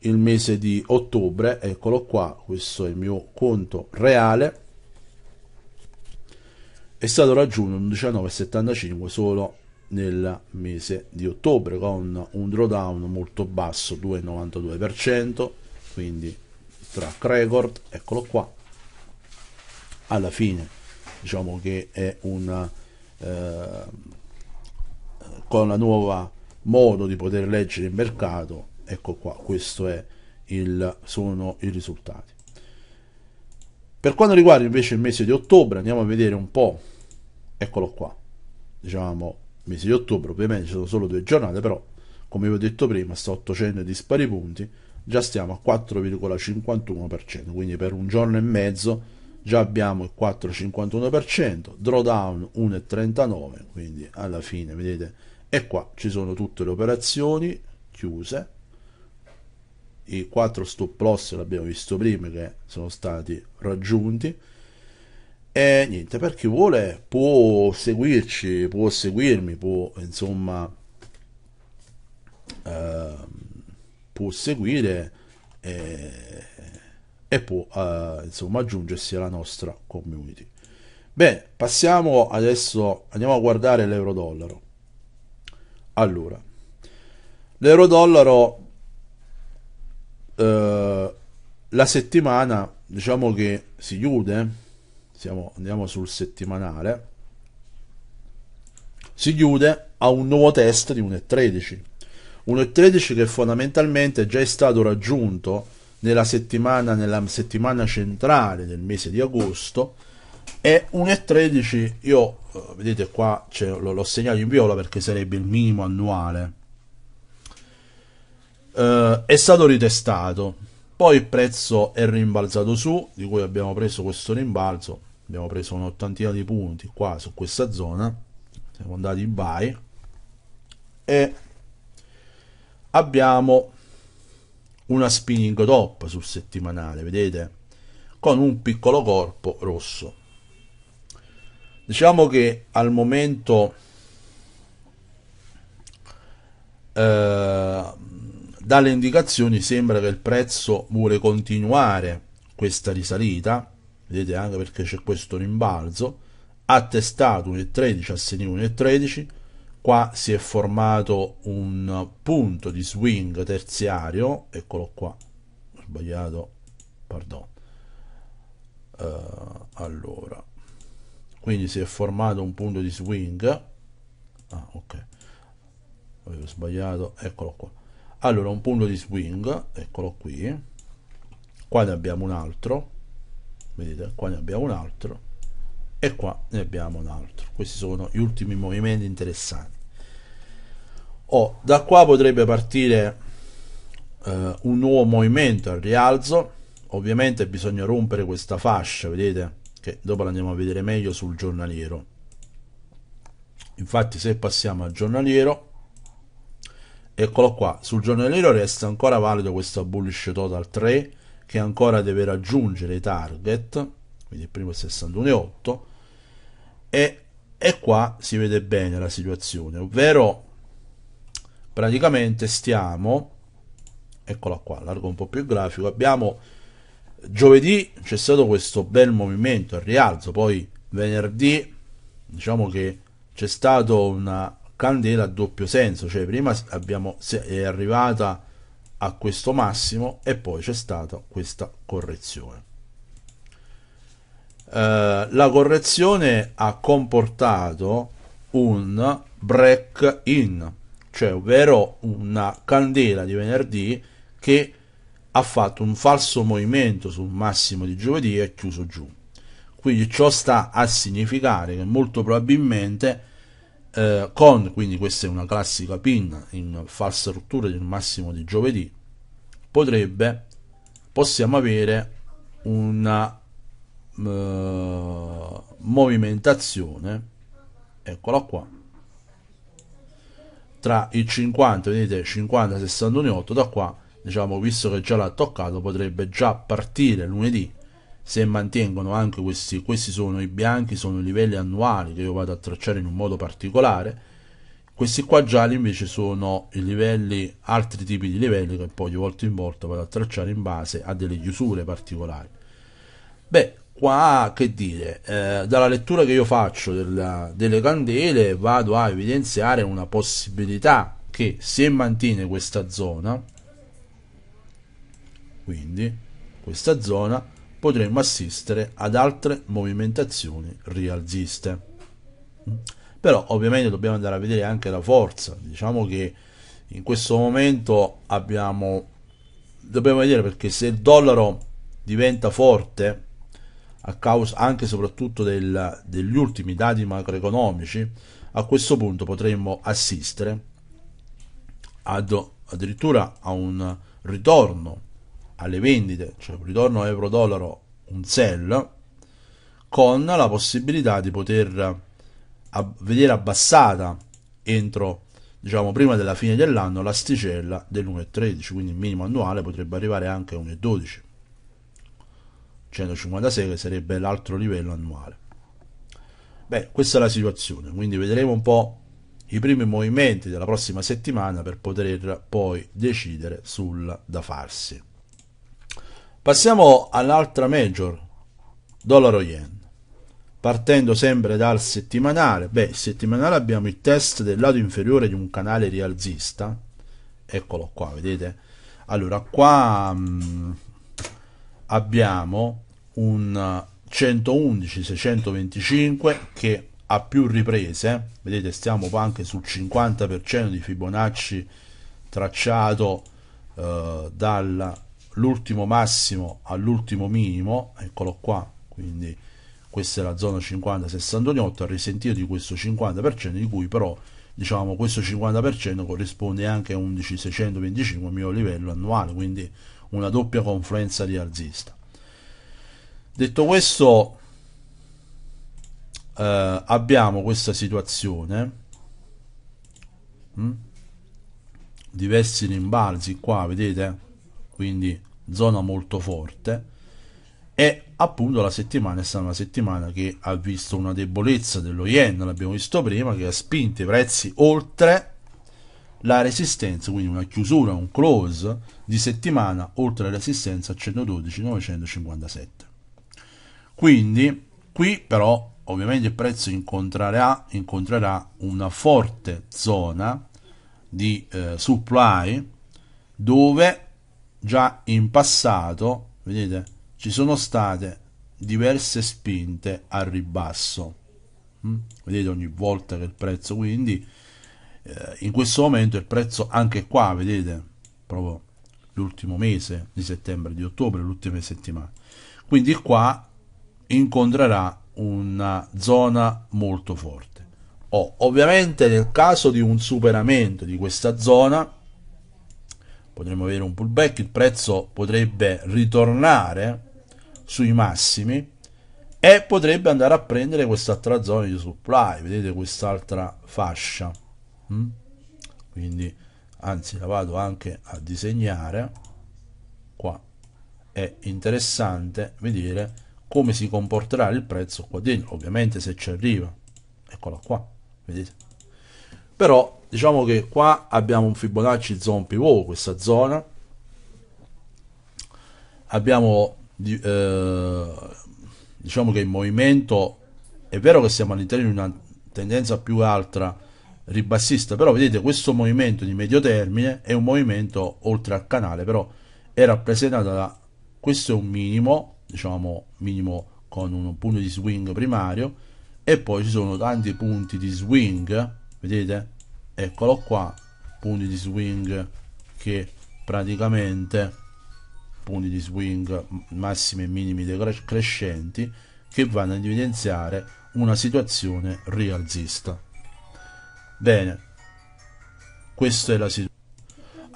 il mese di ottobre, eccolo qua, questo è il mio conto reale, è stato raggiunto un 19,75 solo nel mese di ottobre con un drawdown molto basso 2,92% quindi track record eccolo qua alla fine diciamo che è un eh, con una nuova modo di poter leggere il mercato ecco qua questo è il, sono i risultati per quanto riguarda invece il mese di ottobre andiamo a vedere un po' eccolo qua diciamo mese di ottobre ovviamente ci sono solo due giornate però come vi ho detto prima sta 800 dispari punti già stiamo a 4,51% quindi per un giorno e mezzo già abbiamo il 4,51%, drawdown 1,39, quindi alla fine vedete, e qua ci sono tutte le operazioni chiuse, i 4 stop loss l'abbiamo visto prima che sono stati raggiunti, e niente, per chi vuole può seguirci, può seguirmi, può insomma, eh, può seguire. Eh, e può eh, insomma aggiungersi alla nostra community. Bene, passiamo adesso, andiamo a guardare l'euro dollaro. Allora, l'euro dollaro eh, la settimana diciamo che si chiude, siamo, andiamo sul settimanale, si chiude a un nuovo test di 1,13. 1,13 che fondamentalmente è già stato raggiunto nella settimana, nella settimana centrale del mese di agosto e 1,13 io eh, vedete qua l'ho segnato in viola perché sarebbe il minimo annuale eh, è stato ritestato poi il prezzo è rimbalzato su di cui abbiamo preso questo rimbalzo abbiamo preso un'ottantina di punti qua su questa zona siamo andati in buy e abbiamo una spinning top sul settimanale, vedete? Con un piccolo corpo rosso. Diciamo che al momento eh, dalle indicazioni sembra che il prezzo vuole continuare questa risalita, vedete anche perché c'è questo rimbalzo, attestato 1,13, a segno 1,13, qua si è formato un punto di swing terziario eccolo qua ho sbagliato pardon uh, allora quindi si è formato un punto di swing ah ok avevo sbagliato eccolo qua allora un punto di swing eccolo qui qua ne abbiamo un altro vedete qua ne abbiamo un altro e qua ne abbiamo un altro questi sono gli ultimi movimenti interessanti Oh, da qua potrebbe partire eh, un nuovo movimento al rialzo. Ovviamente bisogna rompere questa fascia, vedete? Che dopo la andiamo a vedere meglio sul giornaliero. Infatti se passiamo al giornaliero, eccolo qua, sul giornaliero resta ancora valido questo bullish total 3 che ancora deve raggiungere i target, quindi il primo è 61,8 e, e qua si vede bene la situazione, ovvero praticamente stiamo eccola qua, largo un po' più il grafico abbiamo giovedì c'è stato questo bel movimento al rialzo poi venerdì diciamo che c'è stata una candela a doppio senso cioè prima abbiamo, è arrivata a questo massimo e poi c'è stata questa correzione eh, la correzione ha comportato un break in cioè ovvero una candela di venerdì che ha fatto un falso movimento sul massimo di giovedì e è chiuso giù. Quindi ciò sta a significare che molto probabilmente eh, con, quindi questa è una classica pin in falsa rottura del massimo di giovedì, potrebbe, possiamo avere una eh, movimentazione, eccola qua, tra i 50, vedete 50 61,8 da qua, diciamo visto che già l'ha toccato potrebbe già partire lunedì se mantengono anche questi, questi sono i bianchi, sono i livelli annuali che io vado a tracciare in un modo particolare, questi qua gialli invece sono i livelli, altri tipi di livelli che poi di volta in volta vado a tracciare in base a delle chiusure particolari. Beh, qua che dire eh, dalla lettura che io faccio della, delle candele vado a evidenziare una possibilità che se mantiene questa zona quindi questa zona potremmo assistere ad altre movimentazioni rialziste però ovviamente dobbiamo andare a vedere anche la forza diciamo che in questo momento abbiamo dobbiamo vedere perché se il dollaro diventa forte a causa anche e soprattutto del, degli ultimi dati macroeconomici, a questo punto potremmo assistere ad, addirittura a un ritorno alle vendite, cioè un ritorno euro-dollaro, un sell, con la possibilità di poter vedere abbassata entro diciamo prima della fine dell'anno l'asticella dell'1,13 quindi il minimo annuale potrebbe arrivare anche a 1,12 156 che sarebbe l'altro livello annuale. Beh, questa è la situazione, quindi vedremo un po' i primi movimenti della prossima settimana per poter poi decidere sul da farsi. Passiamo all'altra major, dollaro yen. Partendo sempre dal settimanale, beh, settimanale abbiamo il test del lato inferiore di un canale rialzista, eccolo qua, vedete? Allora, qua mh, mm, abbiamo un 111 625 che a più riprese, vedete stiamo anche sul 50% di Fibonacci tracciato eh, dall'ultimo massimo all'ultimo minimo, eccolo qua, quindi questa è la zona 50-68, ha risentito di questo 50% di cui però diciamo questo 50% corrisponde anche a 11.625 mio livello annuale, quindi una doppia confluenza rialzista detto questo eh, abbiamo questa situazione mh? Mm? diversi rimbalzi qua vedete quindi zona molto forte e appunto la settimana è stata una settimana che ha visto una debolezza dello yen l'abbiamo visto prima che ha spinto i prezzi oltre la resistenza quindi una chiusura un close di settimana oltre la resistenza a 112 957 quindi qui però ovviamente il prezzo incontrerà, incontrerà una forte zona di eh, supply dove già in passato, vedete, ci sono state diverse spinte al ribasso. Mm? Vedete ogni volta che il prezzo, quindi eh, in questo momento il prezzo anche qua, vedete, proprio l'ultimo mese di settembre, di ottobre, l'ultima settimana. Quindi qua incontrerà una zona molto forte. Oh, ovviamente nel caso di un superamento di questa zona potremmo avere un pullback, il prezzo potrebbe ritornare sui massimi e potrebbe andare a prendere quest'altra zona di supply, vedete quest'altra fascia. Mm? Quindi anzi la vado anche a disegnare qua. È interessante vedere come si comporterà il prezzo qua dentro ovviamente se ci arriva eccola qua vedete però diciamo che qua abbiamo un Fibonacci zone pivot questa zona abbiamo eh, diciamo che il movimento è vero che siamo all'interno di una tendenza più alta ribassista però vedete questo movimento di medio termine è un movimento oltre al canale però è rappresentato da questo è un minimo diciamo minimo con un punto di swing primario e poi ci sono tanti punti di swing vedete eccolo qua punti di swing che praticamente punti di swing massimi e minimi crescenti che vanno ad evidenziare una situazione rialzista bene questa è la situazione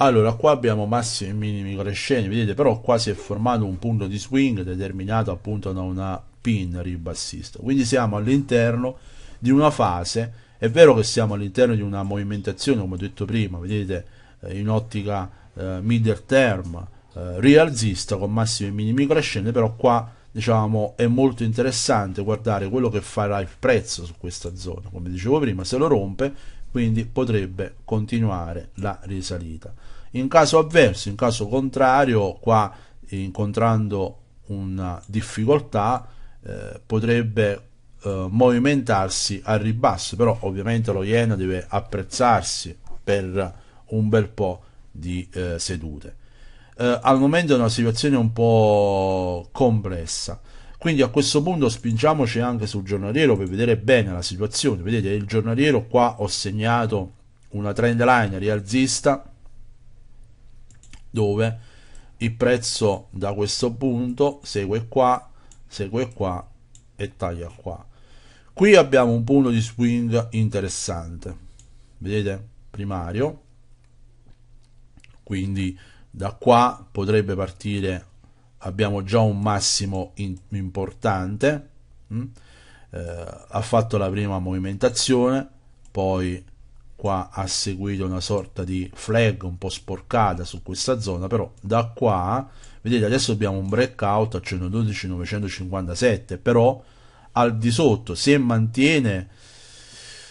allora qua abbiamo massimi e minimi crescenti vedete però qua si è formato un punto di swing determinato appunto da una pin ribassista quindi siamo all'interno di una fase è vero che siamo all'interno di una movimentazione come ho detto prima vedete eh, in ottica eh, middle term eh, rialzista con massimi e minimi crescenti però qua diciamo è molto interessante guardare quello che farà il prezzo su questa zona come dicevo prima se lo rompe quindi potrebbe continuare la risalita. In caso avverso, in caso contrario, qua incontrando una difficoltà eh, potrebbe eh, movimentarsi al ribasso, però ovviamente lo iena deve apprezzarsi per un bel po' di eh, sedute. Eh, al momento è una situazione un po' complessa quindi a questo punto spingiamoci anche sul giornaliero per vedere bene la situazione. Vedete il giornaliero qua ho segnato una trend line rialzista dove il prezzo da questo punto segue qua, segue qua e taglia qua. Qui abbiamo un punto di swing interessante, vedete primario, quindi da qua potrebbe partire abbiamo già un massimo in, importante mh? Mm? Eh, ha fatto la prima movimentazione poi qua ha seguito una sorta di flag un po' sporcata su questa zona però da qua vedete adesso abbiamo un breakout a 112.957, 957 però al di sotto se mantiene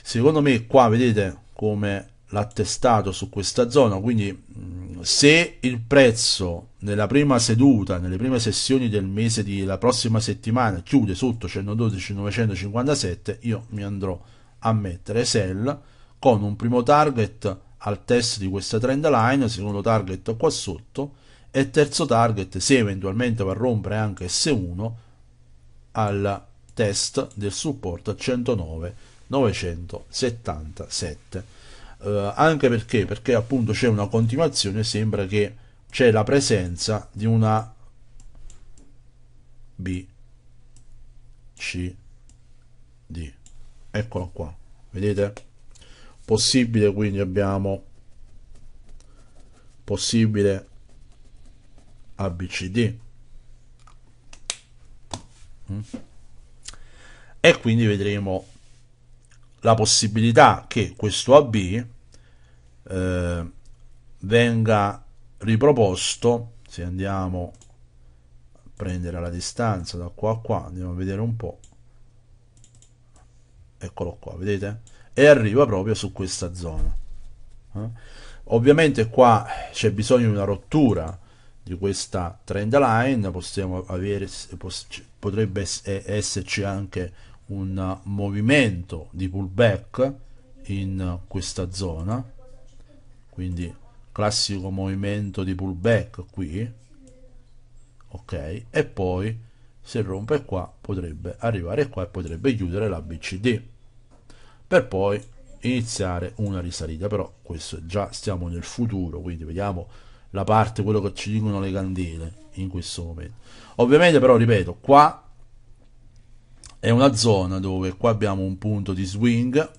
secondo me qua vedete come l'attestato su questa zona quindi mm, se il prezzo nella prima seduta, nelle prime sessioni del mese della prossima settimana, chiude sotto 112.957, io mi andrò a mettere sell con un primo target al test di questa trend line, secondo target qua sotto e terzo target se eventualmente va a rompere anche S1 al test del supporto a 109.977. Eh, anche perché, perché appunto c'è una continuazione, sembra che c'è la presenza di una B, C, D. Eccola qua, vedete? Possibile quindi abbiamo possibile ABCD. Mm? E quindi vedremo la possibilità che questo AB eh, venga riproposto se andiamo a prendere la distanza da qua a qua andiamo a vedere un po' eccolo qua vedete e arriva proprio su questa zona eh? ovviamente qua c'è bisogno di una rottura di questa trend line possiamo avere potrebbe eh, esserci anche un movimento di pullback in questa zona quindi classico movimento di pullback qui ok e poi se rompe qua potrebbe arrivare qua e potrebbe chiudere la BCD per poi iniziare una risalita però questo già stiamo nel futuro quindi vediamo la parte quello che ci dicono le candele in questo momento ovviamente però ripeto qua è una zona dove qua abbiamo un punto di swing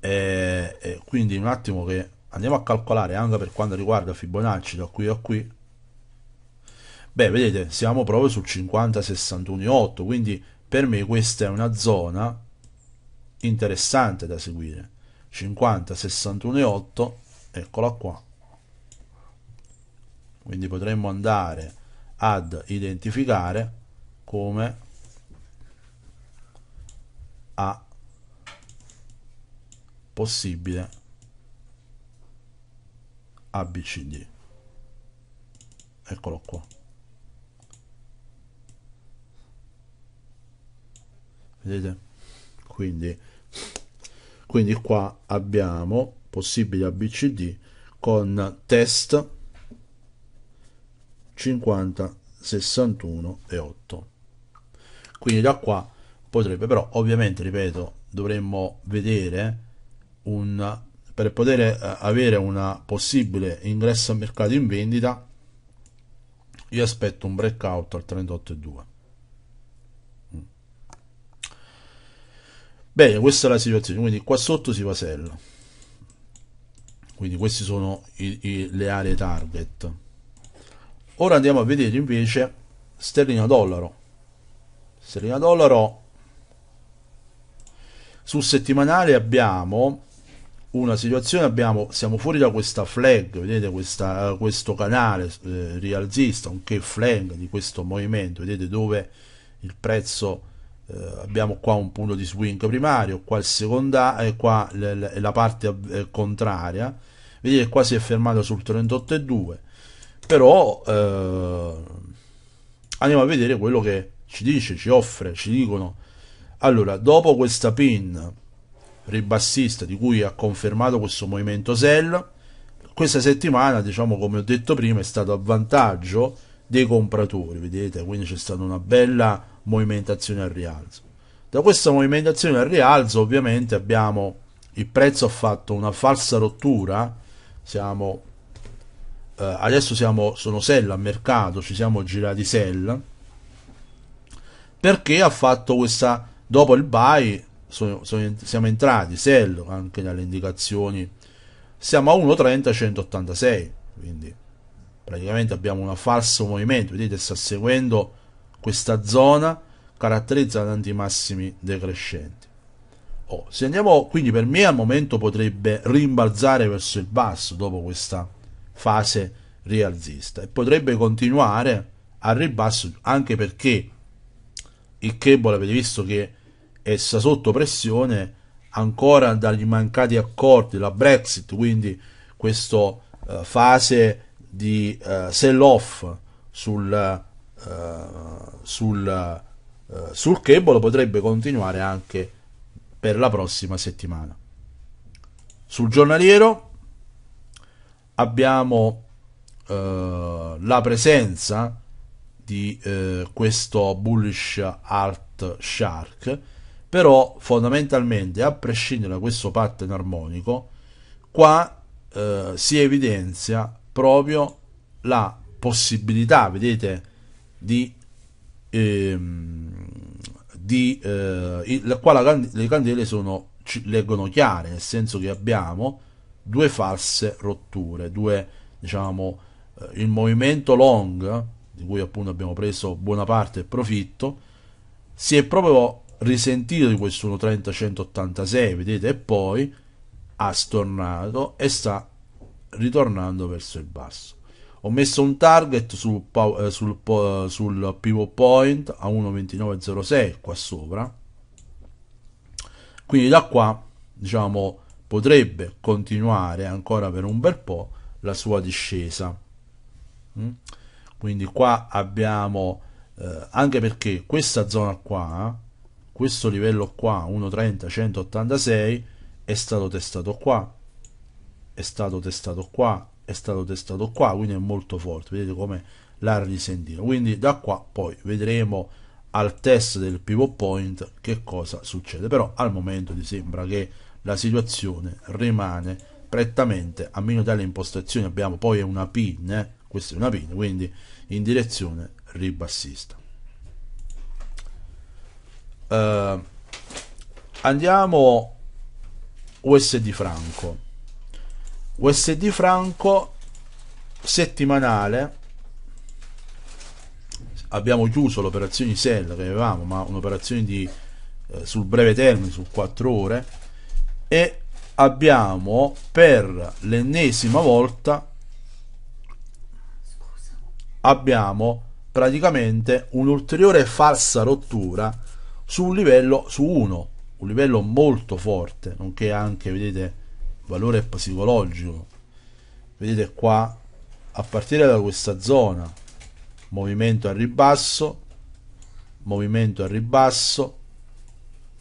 e, e quindi un attimo che andiamo a calcolare anche per quanto riguarda Fibonacci da qui a qui beh vedete siamo proprio sul 50 61 8 quindi per me questa è una zona interessante da seguire 50 61 8 eccola qua quindi potremmo andare ad identificare come a possibile ABCD. Eccolo qua. Vedete? Quindi, quindi qua abbiamo possibile ABCD con test 50, 61 e 8. Quindi da qua potrebbe, però ovviamente, ripeto, dovremmo vedere un, per poter eh, avere un possibile ingresso al mercato in vendita io aspetto un breakout al 38,2 mm. bene questa è la situazione quindi qua sotto si vasella quindi queste sono i, i, le aree target ora andiamo a vedere invece sterlina dollaro sterlina dollaro sul settimanale abbiamo una situazione, abbiamo, siamo fuori da questa flag, vedete questa, questo canale eh, rialzista, nonché flag di questo movimento, vedete dove il prezzo, eh, abbiamo qua un punto di swing primario, qua il secondario, e eh, qua le, la parte eh, contraria, vedete qua si è fermato sul 38,2, però eh, andiamo a vedere quello che ci dice, ci offre, ci dicono, allora dopo questa pin ribassista di cui ha confermato questo movimento sell questa settimana diciamo come ho detto prima è stato a vantaggio dei compratori vedete quindi c'è stata una bella movimentazione al rialzo da questa movimentazione al rialzo ovviamente abbiamo il prezzo ha fatto una falsa rottura siamo eh, adesso siamo sono sell a mercato ci siamo girati sell perché ha fatto questa dopo il buy sono, sono, siamo entrati, Sello anche dalle indicazioni, siamo a 1.30 186, quindi praticamente abbiamo un falso movimento, vedete sta seguendo questa zona caratterizzata da tanti massimi decrescenti. Oh, se andiamo quindi per me al momento potrebbe rimbalzare verso il basso dopo questa fase rialzista e potrebbe continuare al ribasso anche perché il cable avete visto che essa sotto pressione ancora dagli mancati accordi, la Brexit, quindi questa uh, eh, fase di uh, sell-off sul, uh, sul, sul cable potrebbe continuare anche per la prossima settimana. Sul giornaliero abbiamo la presenza di questo bullish art shark però fondamentalmente a prescindere da questo pattern armonico qua eh, si evidenzia proprio la possibilità vedete di, ehm, di eh, il, qua la, le candele sono ci, leggono chiare nel senso che abbiamo due false rotture due diciamo eh, il movimento long di cui appunto abbiamo preso buona parte del profitto si è proprio risentito di questo 1.30-186, vedete, e poi ha stornato e sta ritornando verso il basso. Ho messo un target eh, sul, sul, sul pivot point a 1.2906 qua sopra, quindi da qua, diciamo, potrebbe continuare ancora per un bel po' la sua discesa. Mm? Quindi qua abbiamo, eh, anche perché questa zona qua, questo livello qua 1.30 186 è stato testato qua è stato testato qua è stato testato qua quindi è molto forte vedete come l'ha risentito quindi da qua poi vedremo al test del pivot point che cosa succede però al momento ti sembra che la situazione rimane prettamente a meno delle impostazioni abbiamo poi una pin eh? questa è una pin quindi in direzione ribassista eh, andiamo USD franco. USD franco settimanale abbiamo chiuso l'operazione sell che avevamo, ma un'operazione di, eh, sul breve termine, su 4 ore, e abbiamo per l'ennesima volta abbiamo praticamente un'ulteriore falsa rottura su un livello su 1 un livello molto forte nonché anche vedete valore psicologico vedete qua a partire da questa zona movimento al ribasso movimento al ribasso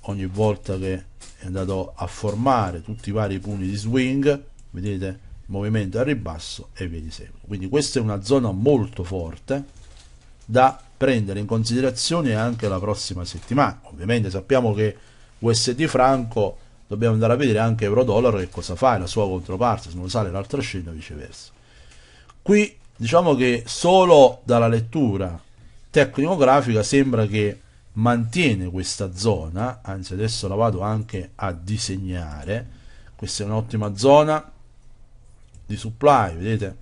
ogni volta che è andato a formare tutti i vari punti di swing vedete movimento al ribasso e via di seguito quindi questa è una zona molto forte da prendere in considerazione anche la prossima settimana. Ovviamente sappiamo che USD franco dobbiamo andare a vedere anche euro-dollaro che cosa fa, la sua controparte, se non sale l'altra scena viceversa. Qui diciamo che solo dalla lettura tecnico-grafica sembra che mantiene questa zona, anzi adesso la vado anche a disegnare, questa è un'ottima zona di supply, vedete,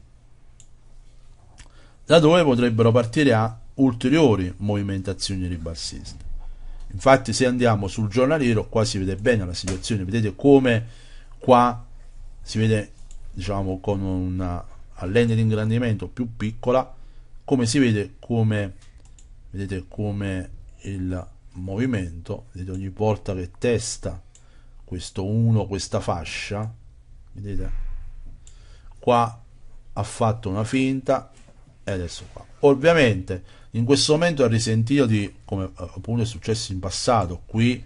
da dove potrebbero partire a ulteriori movimentazioni ribassiste. Infatti se andiamo sul giornaliero qua si vede bene la situazione, vedete come qua si vede diciamo con una allena di ingrandimento più piccola, come si vede come vedete come il movimento, vedete ogni volta che testa questo 1, questa fascia, vedete qua ha fatto una finta e adesso qua. Ovviamente in questo momento ha risentito di, come eh, appunto è successo in passato, qui,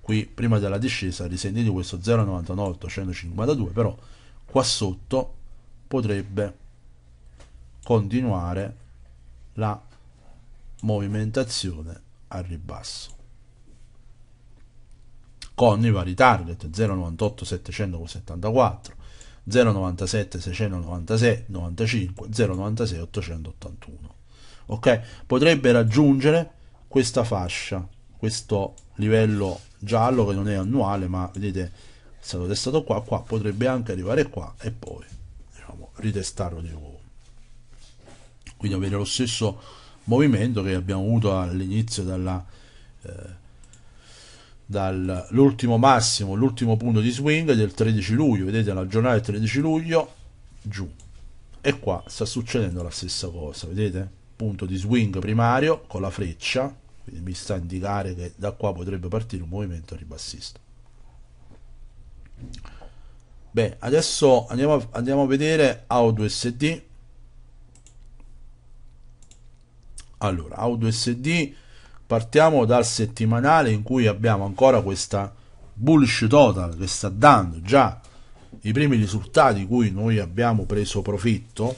qui prima della discesa, ha risentito di questo 0,99852, però qua sotto potrebbe continuare la movimentazione al ribasso con i vari target 098 774 097 696 95 096 881 ok? Potrebbe raggiungere questa fascia, questo livello giallo che non è annuale, ma vedete è stato testato qua, qua potrebbe anche arrivare qua e poi diciamo, ritestarlo di nuovo. Quindi avere lo stesso movimento che abbiamo avuto all'inizio dalla eh, dall'ultimo massimo, l'ultimo punto di swing del 13 luglio, vedete la giornata del 13 luglio giù e qua sta succedendo la stessa cosa, vedete? punto di swing primario con la freccia, quindi mi sta a indicare che da qua potrebbe partire un movimento ribassista. Beh, adesso andiamo a, andiamo a vedere AO2SD. Allora, AO2SD, partiamo dal settimanale in cui abbiamo ancora questa bullish total che sta dando già i primi risultati di cui noi abbiamo preso profitto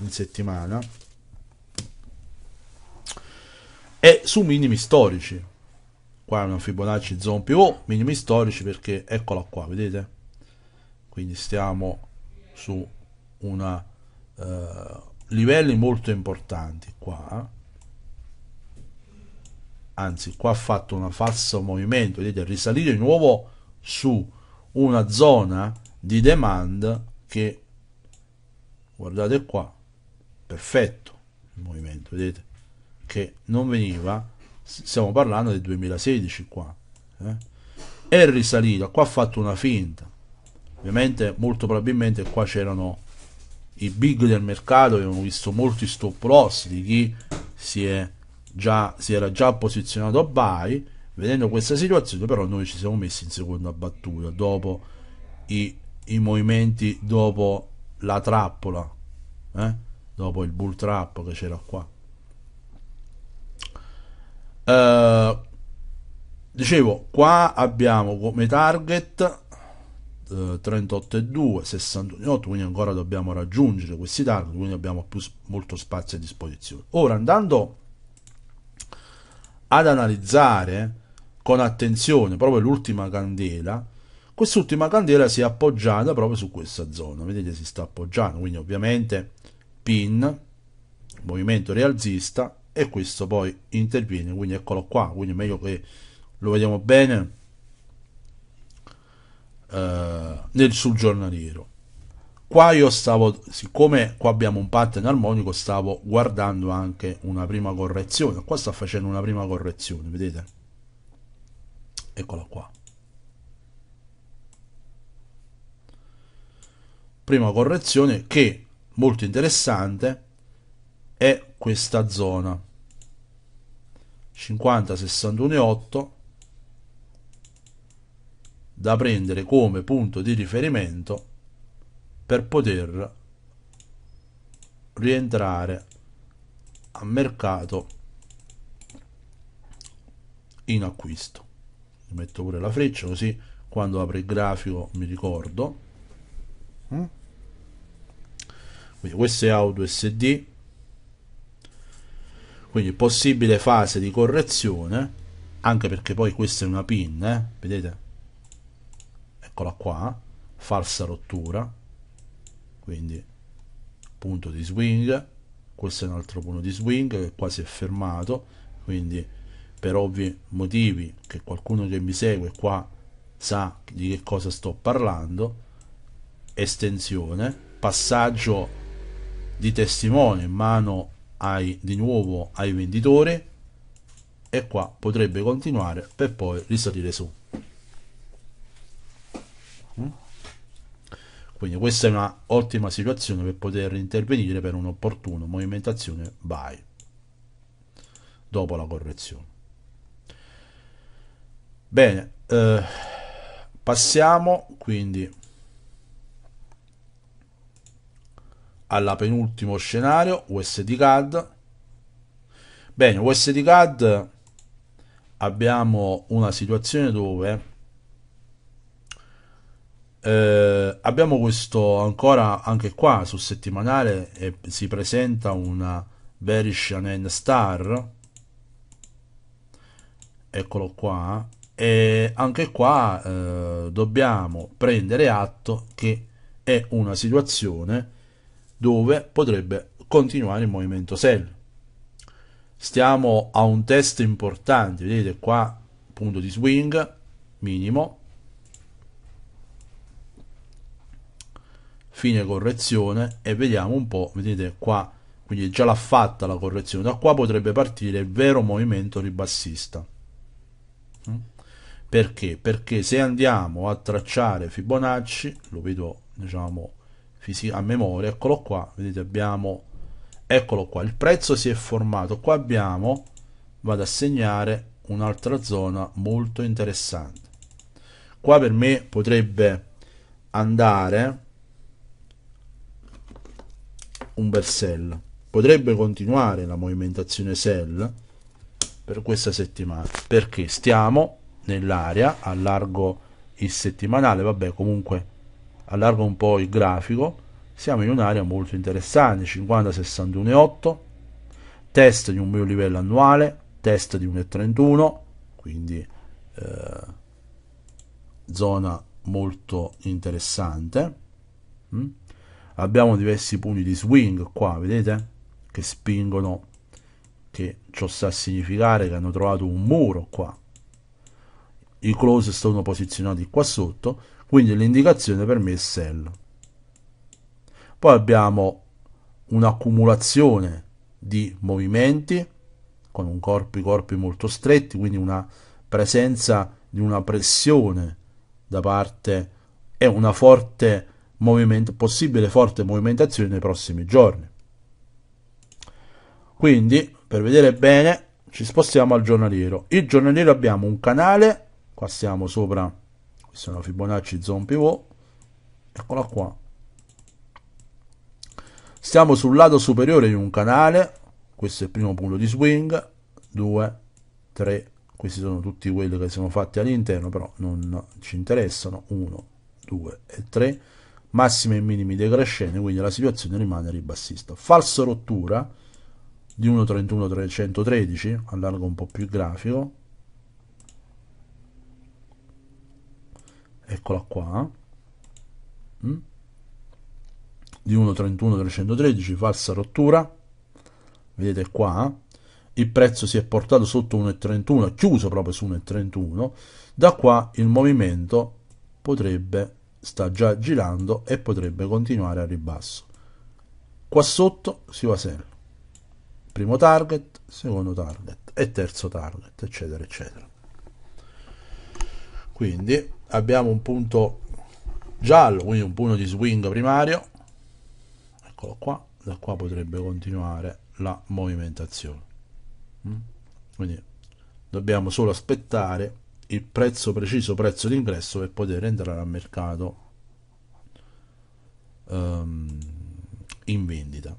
in settimana è su minimi storici. Qua è una Fibonacci zone pivot, oh, minimi storici perché eccola qua, vedete? Quindi stiamo su una eh, livelli molto importanti qua. Anzi, qua ha fatto un falso movimento, vedete, risalire di nuovo su una zona di demand che guardate qua perfetto il movimento vedete che non veniva, stiamo parlando del 2016 qua, eh? è risalito, qua ha fatto una finta, ovviamente molto probabilmente qua c'erano i big del mercato, abbiamo visto molti stop loss di chi si, già, si era già posizionato a buy, vedendo questa situazione però noi ci siamo messi in seconda battuta dopo i, i movimenti dopo la trappola eh? dopo il bull trap che c'era qua eh, dicevo qua abbiamo come target eh, 38,2 61,8 quindi ancora dobbiamo raggiungere questi target quindi abbiamo più, molto spazio a disposizione ora andando ad analizzare con attenzione proprio l'ultima candela quest'ultima candela si è appoggiata proprio su questa zona vedete si sta appoggiando quindi ovviamente pin movimento rialzista e questo poi interviene quindi eccolo qua quindi è meglio che lo vediamo bene eh, nel sul giornaliero qua io stavo siccome qua abbiamo un pattern armonico stavo guardando anche una prima correzione qua sta facendo una prima correzione vedete eccola qua prima correzione che molto interessante è questa zona 50 61 8 da prendere come punto di riferimento per poter rientrare a mercato in acquisto metto pure la freccia così quando apro il grafico mi ricordo mm? quindi è auto SD quindi possibile fase di correzione anche perché poi questa è una pin eh? vedete eccola qua falsa rottura quindi punto di swing questo è un altro punto di swing che quasi è fermato quindi per ovvi motivi che qualcuno che mi segue qua sa di che cosa sto parlando estensione passaggio di testimone in mano ai, di nuovo ai venditori e qua potrebbe continuare per poi risalire su mm? quindi questa è una ottima situazione per poter intervenire per un'opportuna movimentazione buy dopo la correzione bene eh, passiamo quindi alla penultimo scenario USD CAD bene USD CAD abbiamo una situazione dove eh, abbiamo questo ancora anche qua sul settimanale eh, si presenta una bearish and star eccolo qua e anche qua eh, dobbiamo prendere atto che è una situazione dove potrebbe continuare il movimento sell. Stiamo a un test importante, vedete qua punto di swing minimo, fine correzione e vediamo un po', vedete qua, quindi già l'ha fatta la correzione, da qua potrebbe partire il vero movimento ribassista. Mm? Perché? Perché se andiamo a tracciare Fibonacci, lo vedo diciamo a memoria, eccolo qua, vedete abbiamo, eccolo qua, il prezzo si è formato, qua abbiamo, vado a segnare un'altra zona molto interessante, qua per me potrebbe andare un bel sell, potrebbe continuare la movimentazione sell per questa settimana, perché stiamo nell'area, largo il settimanale, vabbè comunque allargo un po' il grafico, siamo in un'area molto interessante, 50-61,8, test di un mio livello annuale, test di 1,31, quindi eh, zona molto interessante. Mm? Abbiamo diversi punti di swing qua, vedete? Che spingono, che ciò sta a significare che hanno trovato un muro qua. I close sono posizionati qua sotto quindi l'indicazione per me è sell poi abbiamo un'accumulazione di movimenti con un corpo, i corpi molto stretti quindi una presenza di una pressione da parte e una forte movimento, possibile forte movimentazione nei prossimi giorni quindi per vedere bene ci spostiamo al giornaliero il giornaliero abbiamo un canale qua siamo sopra questa è una Fibonacci zone pivot eccola qua stiamo sul lato superiore di un canale questo è il primo punto di swing 2 3 questi sono tutti quelli che sono fatti all'interno però non ci interessano 1 2 e 3 massimi e minimi decrescenti quindi la situazione rimane ribassista falso rottura di 1.31 313 allargo un po' più il grafico eccola qua mm? di 1.31.313 falsa rottura vedete qua eh? il prezzo si è portato sotto 1.31 chiuso proprio su 1.31 da qua il movimento potrebbe sta già girando e potrebbe continuare a ribasso qua sotto si va sempre primo target secondo target e terzo target eccetera eccetera quindi abbiamo un punto giallo, quindi un punto di swing primario, eccolo qua, da qua potrebbe continuare la movimentazione. Mm? Quindi dobbiamo solo aspettare il prezzo preciso, prezzo d'ingresso per poter entrare al mercato um, in vendita.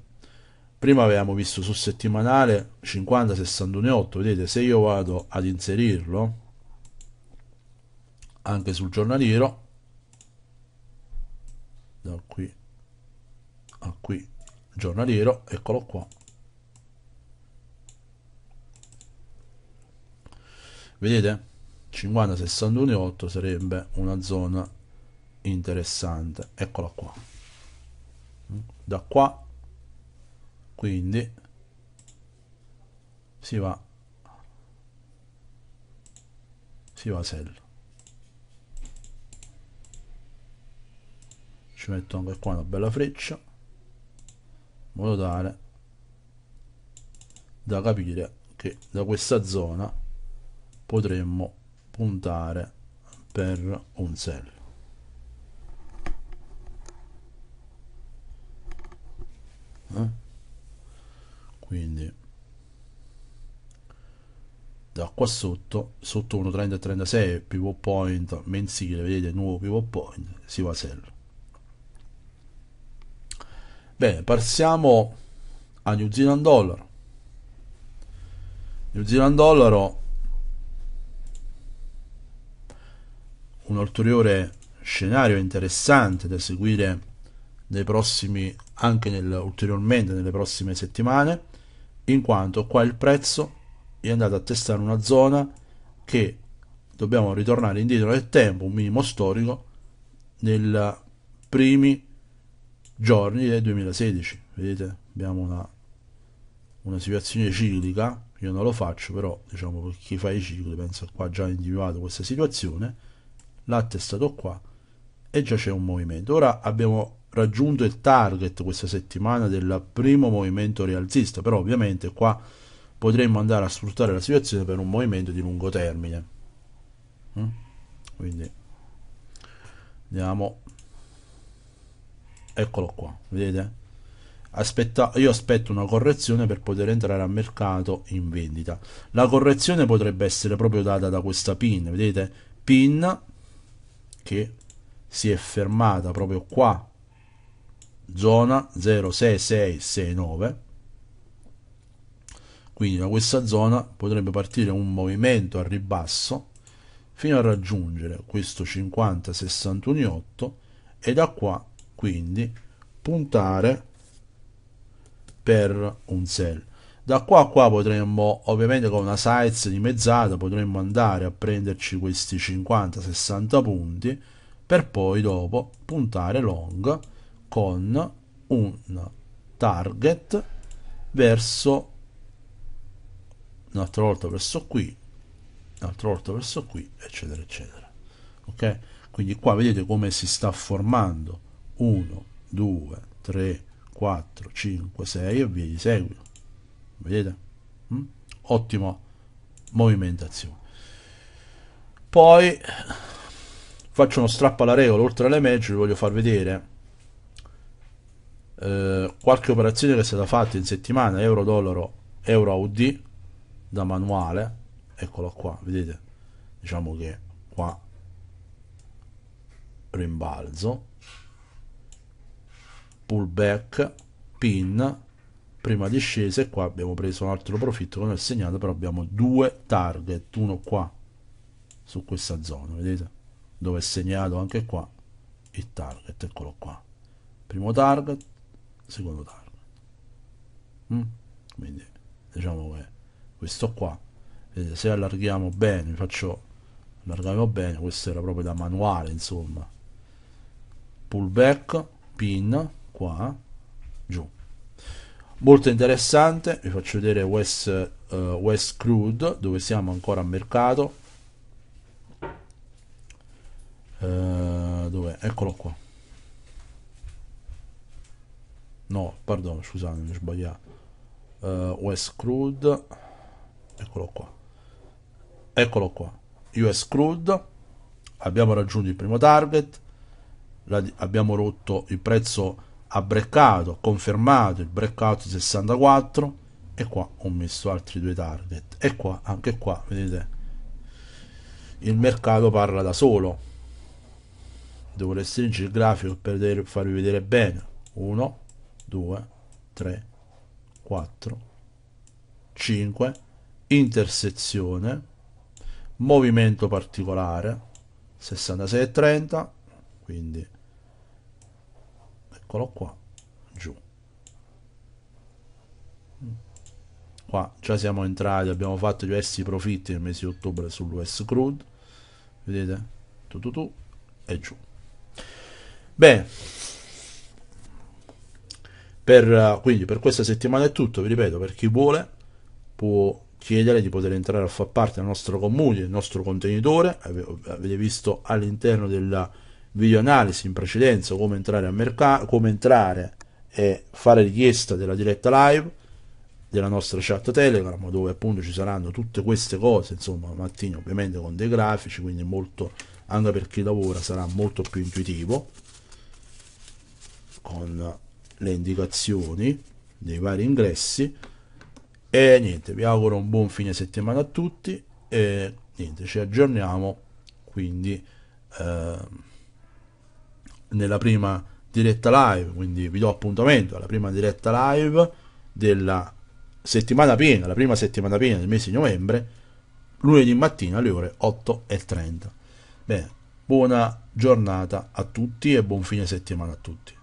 Prima avevamo visto sul settimanale 50, 61,8, vedete se io vado ad inserirlo anche sul giornaliero da qui a qui giornaliero eccolo qua vedete 50 61 8 sarebbe una zona interessante eccola qua da qua quindi si va si va a sell ci metto anche qua una bella freccia in modo tale da capire che da questa zona potremmo puntare per un sell eh? quindi da qua sotto sotto 1.30 36 pivot point mensile vedete nuovo pivot point si va a sello Bene, passiamo a New Zealand Dollar. New Zealand Dollaro un ulteriore scenario interessante da seguire nei prossimi anche nel, ulteriormente nelle prossime settimane in quanto qua il prezzo è andato a testare una zona che dobbiamo ritornare indietro nel tempo un minimo storico nei primi giorni del 2016 vedete abbiamo una, una situazione ciclica io non lo faccio però diciamo per chi fa i cicli penso qua già individuato questa situazione latte è stato qua e già c'è un movimento ora abbiamo raggiunto il target questa settimana del primo movimento rialzista però ovviamente qua potremmo andare a sfruttare la situazione per un movimento di lungo termine mm? quindi andiamo eccolo qua vedete Aspetta, io aspetto una correzione per poter entrare a mercato in vendita la correzione potrebbe essere proprio data da questa pin vedete pin che si è fermata proprio qua zona 06669 quindi da questa zona potrebbe partire un movimento al ribasso fino a raggiungere questo 50618 e da qua quindi puntare per un cell da qua a qua potremmo ovviamente con una size dimezzata potremmo andare a prenderci questi 50-60 punti per poi dopo puntare long con un target verso un'altra volta verso qui un'altra volta verso qui eccetera eccetera ok quindi qua vedete come si sta formando 1, 2, 3, 4, 5, 6 e via di seguito. Vedete? Mm? Ottima movimentazione. Poi faccio uno strappo alla regola, oltre alle match vi voglio far vedere eh, qualche operazione che è stata fatta in settimana, euro-dollaro, euro-AUD, da manuale, eccolo qua, vedete? Diciamo che qua rimbalzo pullback, pin, prima discesa e qua abbiamo preso un altro profitto come ho segnato però abbiamo due target uno qua su questa zona vedete dove è segnato anche qua il target eccolo qua primo target secondo target mm? quindi diciamo che questo qua vedete, se allarghiamo bene vi faccio allargare bene questo era proprio da manuale insomma pullback pin qua giù molto interessante vi faccio vedere West, uh, eh, West Crude dove siamo ancora a mercato uh, dove eccolo qua no perdono scusate mi ho sbagliato uh, eh, West Crude eccolo qua eccolo qua US Crude abbiamo raggiunto il primo target abbiamo rotto il prezzo ha breccato, confermato il breakout 64 e qua ho messo altri due target e qua anche qua vedete il mercato parla da solo devo restringere il grafico per farvi vedere bene 1 2 3 4 5 intersezione movimento particolare 66 e 30 quindi eccolo qua giù qua già siamo entrati abbiamo fatto diversi profitti nel mese di ottobre sull'US crude vedete tu, tu, tu e giù bene per, eh, quindi per questa settimana è tutto vi ripeto per chi vuole può chiedere di poter entrare a far parte del nostro community, del nostro contenitore avete visto all'interno della video analisi in precedenza come entrare, a mercato, come entrare e fare richiesta della diretta live della nostra chat Telegram dove appunto ci saranno tutte queste cose, insomma, mattina ovviamente con dei grafici, quindi molto anche per chi lavora sarà molto più intuitivo con le indicazioni dei vari ingressi e niente, vi auguro un buon fine settimana a tutti e niente, ci aggiorniamo quindi eh, nella prima diretta live, quindi vi do appuntamento alla prima diretta live della settimana piena, la prima settimana piena del mese di novembre, lunedì mattina alle ore 8.30. Bene, buona giornata a tutti e buon fine settimana a tutti.